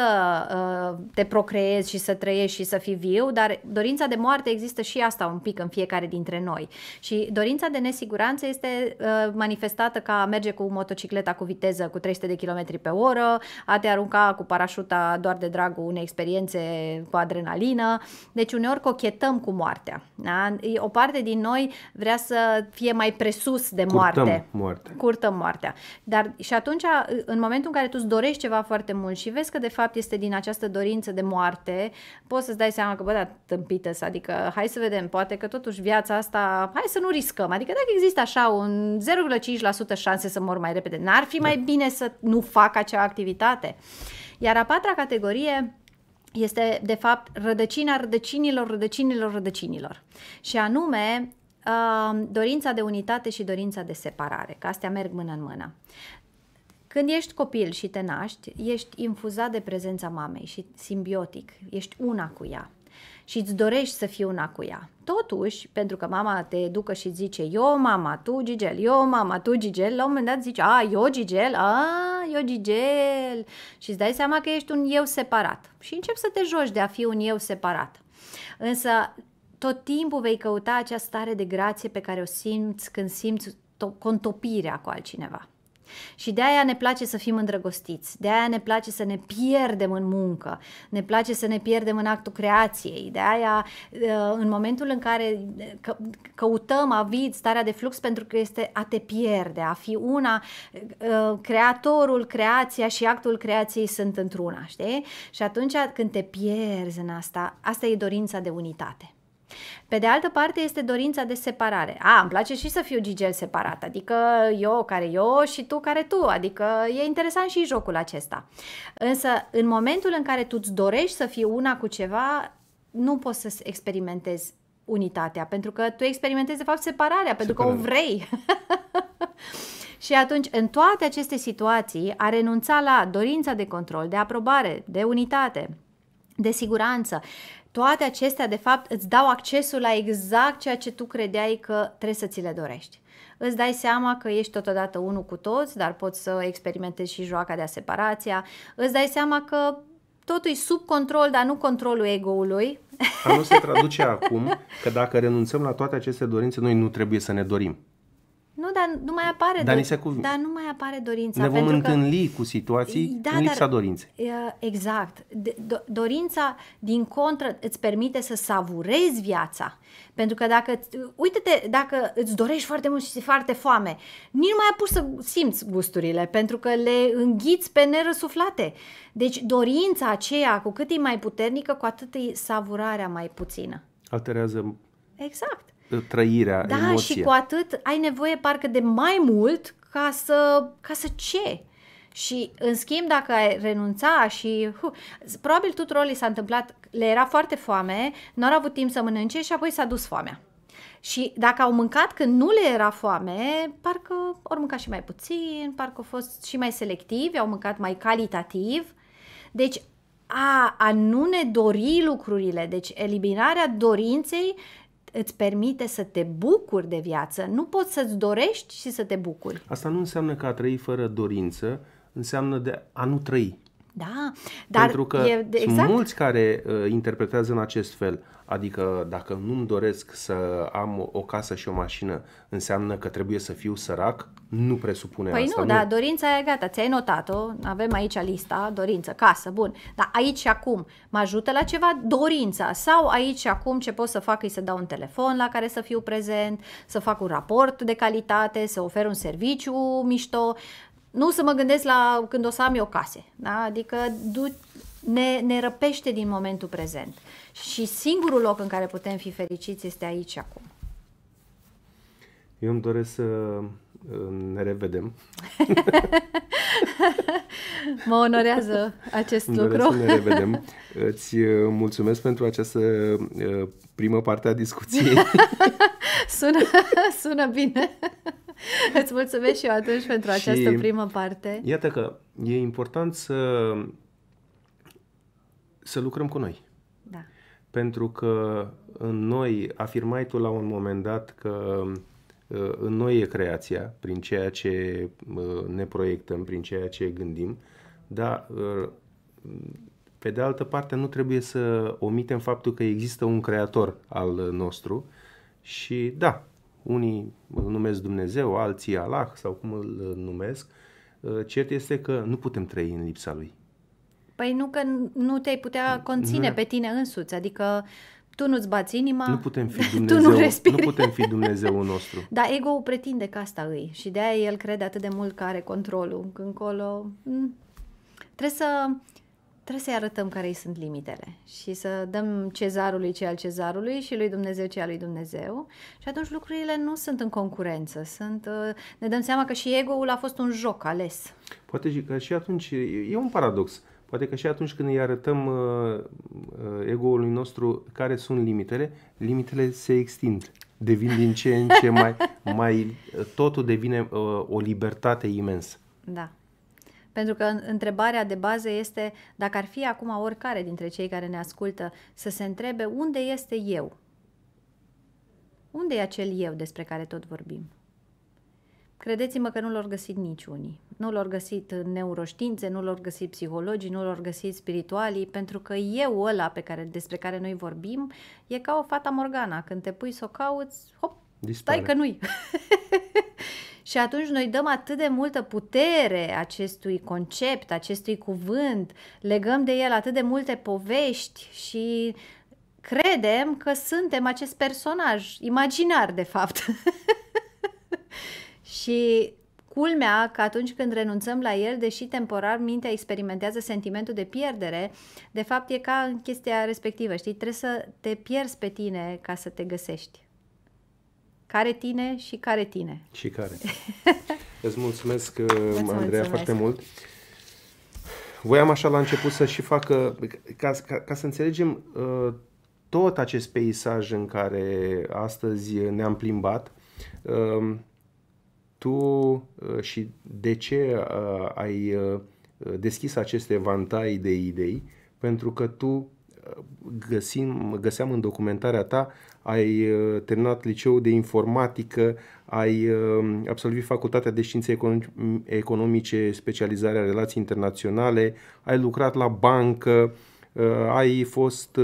te procreezi și să trăiești și să fii viu, dar dorința de moarte există și asta un pic în fiecare dintre noi. Și dorința de nesiguranță este manifestată ca a merge cu motocicleta cu viteză cu 300 de km pe oră, a te arunca cu parașuta doar de dragul unei experiențe experiențe cu adrenalină, deci uneori cochetăm cu moartea. Da? O parte din noi vrea să fie mai presus de moarte. Curtăm moartea. Curtăm moartea. Dar și atunci, în momentul în care tu îți dorești ceva foarte mult și vezi că de fapt este din această dorință de moarte, poți să-ți dai seama că, bă, da, tâmpită adică hai să vedem, poate că totuși viața asta, hai să nu riscăm. Adică dacă există așa un 0,5% șanse să mor mai repede, n-ar fi da. mai bine să nu fac acea activitate? Iar a patra categorie este de fapt rădăcina rădăcinilor, rădăcinilor, rădăcinilor. Și anume uh, dorința de unitate și dorința de separare, că astea merg mână în mână. Când ești copil și te naști, ești infuzat de prezența mamei și simbiotic, ești una cu ea și îți dorești să fii una cu ea. Totuși, pentru că mama te educă și zice eu mama, tu Gigel, eu mama, tu Gigel, la un moment dat zice a, eu Gigel, a, eu Gigel și îți dai seama că ești un eu separat și încep să te joci de a fi un eu separat. Însă tot timpul vei căuta acea stare de grație pe care o simți când simți contopirea cu altcineva. Și de aia ne place să fim îndrăgostiți, de aia ne place să ne pierdem în muncă, ne place să ne pierdem în actul creației, de aia uh, în momentul în care uh, căutăm avid starea de flux pentru că este a te pierde, a fi una, uh, creatorul, creația și actul creației sunt într-una, știi? Și atunci când te pierzi în asta, asta e dorința de unitate. Pe de altă parte este dorința de separare. A, îmi place și să fiu gigel separat, adică eu care eu și tu care tu, adică e interesant și jocul acesta. Însă în momentul în care tu îți dorești să fii una cu ceva, nu poți să experimentezi unitatea, pentru că tu experimentezi de fapt separarea, pentru că o vrei. Și atunci, în toate aceste situații, a renunța la dorința de control, de aprobare, de unitate, de siguranță, toate acestea de fapt îți dau accesul la exact ceea ce tu credeai că trebuie să ți le dorești. Îți dai seama că ești totodată unul cu toți, dar poți să experimentezi și joaca de a separația. Îți dai seama că totul e sub control, dar nu controlul egoului. Asta nu se traduce acum că dacă renunțăm la toate aceste dorințe, noi nu trebuie să ne dorim. Nu, dar nu mai apare. Dar, do- se dar nu mai apare dorința. Ne vom întâlni că... cu situații da, în lipsa dar, dorinței. Exact. Do- dorința, din contră, îți permite să savurezi viața. Pentru că dacă, uite-te, dacă îți dorești foarte mult și ți foarte foame, nici nu mai apuci să simți gusturile, pentru că le înghiți pe nerăsuflate. Deci dorința aceea, cu cât e mai puternică, cu atât e savurarea mai puțină. Alterează... Exact trăirea, da, emoția. și cu atât ai nevoie parcă de mai mult ca să, ca să ce? Și în schimb dacă ai renunța și hu, probabil tuturor li s-a întâmplat, le era foarte foame, nu au avut timp să mănânce și apoi s-a dus foamea. Și dacă au mâncat când nu le era foame, parcă au mâncat și mai puțin, parcă au fost și mai selectivi, au mâncat mai calitativ. Deci a, a nu ne dori lucrurile, deci eliminarea dorinței îți permite să te bucuri de viață. Nu poți să-ți dorești și să te bucuri. Asta nu înseamnă că a trăi fără dorință, înseamnă de a nu trăi. Da, dar Pentru că e, exact. sunt mulți care uh, interpretează în acest fel. Adică dacă nu-mi doresc să am o casă și o mașină, înseamnă că trebuie să fiu sărac? Nu presupune păi asta. Păi nu, nu, dar dorința e gata, ți-ai notat-o, avem aici lista, dorință, casă, bun. Dar aici și acum mă ajută la ceva dorința sau aici și acum ce pot să fac e să dau un telefon la care să fiu prezent, să fac un raport de calitate, să ofer un serviciu mișto, nu să mă gândesc la când o să am eu case, da? adică du- ne, ne răpește din momentul prezent. Și singurul loc în care putem fi fericiți este aici acum. Eu îmi doresc să uh, ne revedem. mă onorează acest îmi lucru. Să ne revedem. Îți uh, mulțumesc pentru această uh, primă parte a discuției. sună, sună bine. Îți mulțumesc și eu atunci pentru această și primă parte. Iată că e important să să lucrăm cu noi. Da. Pentru că în noi, afirmai tu la un moment dat că uh, în noi e creația, prin ceea ce uh, ne proiectăm, prin ceea ce gândim, dar uh, pe de altă parte nu trebuie să omitem faptul că există un creator al nostru și da, unii îl numesc Dumnezeu, alții Allah sau cum îl numesc, cert este că nu putem trăi în lipsa lui. Păi nu că nu te-ai putea mm, conține nu. Mm. pe tine însuți, adică tu nu-ți bați inima, nu putem fi Dumnezeu, tu nu respiri. Nu putem fi Dumnezeu nostru. Dar ego-ul pretinde că asta îi și de-aia el crede atât de mult că are controlul. Când încolo... Mm, trebuie să trebuie să-i arătăm care îi sunt limitele și să dăm cezarului ce al cezarului și lui Dumnezeu ce al lui Dumnezeu și atunci lucrurile nu sunt în concurență, sunt, uh, ne dăm seama că și ego-ul a fost un joc ales. Poate și că și atunci e un paradox. Poate că și atunci când îi arătăm uh, uh, ego-ului nostru care sunt limitele, limitele se extind. Devin din ce în ce mai... mai uh, totul devine uh, o libertate imensă. Da. Pentru că întrebarea de bază este dacă ar fi acum oricare dintre cei care ne ascultă să se întrebe unde este eu? Unde e acel eu despre care tot vorbim? Credeți-mă că nu l-au găsit niciunii. Nu l-au găsit neuroștiințe, nu l-au găsit psihologii, nu l-au găsit spiritualii, pentru că eu ăla pe care, despre care noi vorbim e ca o fata Morgana. Când te pui să o cauți, hop, Dispare. stai că nu-i. Și atunci noi dăm atât de multă putere acestui concept, acestui cuvânt, legăm de el atât de multe povești și credem că suntem acest personaj imaginar, de fapt. Și culmea că atunci când renunțăm la el, deși temporar mintea experimentează sentimentul de pierdere, de fapt e ca în chestia respectivă, știi? Trebuie să te pierzi pe tine ca să te găsești. Care tine și care tine. Și care. Îți mulțumesc, uh, mulțumesc, Andreea, foarte mult. Voiam așa la început să și facă, ca, ca, ca să înțelegem uh, tot acest peisaj în care astăzi ne-am plimbat, uh, tu uh, și de ce uh, ai uh, deschis aceste vantai de idei, pentru că tu găsim, găseam în documentarea ta, ai terminat liceul de informatică, ai absolvit facultatea de științe economice, specializarea relații internaționale, ai lucrat la bancă, ai fost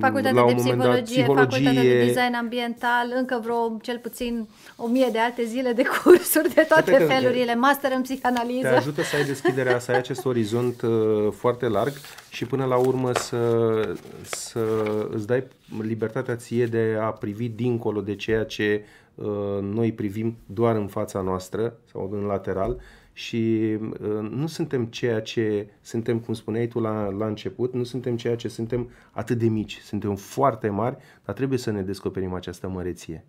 Facultatea la un de Psihologie, dat, psihologie, Facultatea de Design Ambiental, încă vreo cel puțin o mie de alte zile de cursuri de toate Cred felurile, master în psihanaliză. Te ajută să ai deschiderea, să ai acest orizont uh, foarte larg și până la urmă să, să îți dai libertatea ție de a privi dincolo de ceea ce uh, noi privim doar în fața noastră sau în lateral, și uh, nu suntem ceea ce suntem, cum spuneai tu la, la început, nu suntem ceea ce suntem atât de mici, suntem foarte mari, dar trebuie să ne descoperim această măreție.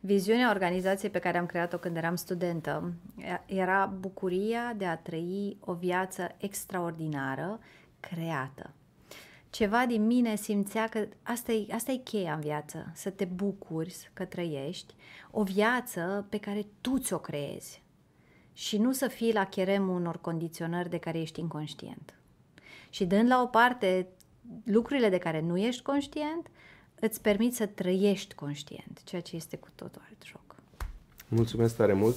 Viziunea organizației pe care am creat-o când eram studentă era bucuria de a trăi o viață extraordinară creată. Ceva din mine simțea că asta e, asta e cheia în viață, să te bucuri că trăiești, o viață pe care tu ți-o creezi, și nu să fii la cheremul unor condiționări de care ești inconștient. Și dând la o parte lucrurile de care nu ești conștient, îți permit să trăiești conștient, ceea ce este cu totul alt joc. Mulțumesc tare mult!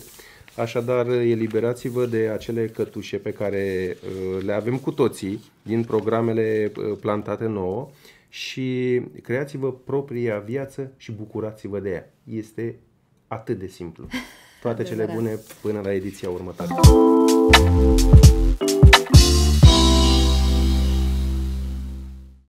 Așadar, eliberați-vă de acele cătușe pe care uh, le avem cu toții din programele uh, plantate nouă și creați-vă propria viață și bucurați-vă de ea. Este atât de simplu. Toate cele bune până la ediția următoare.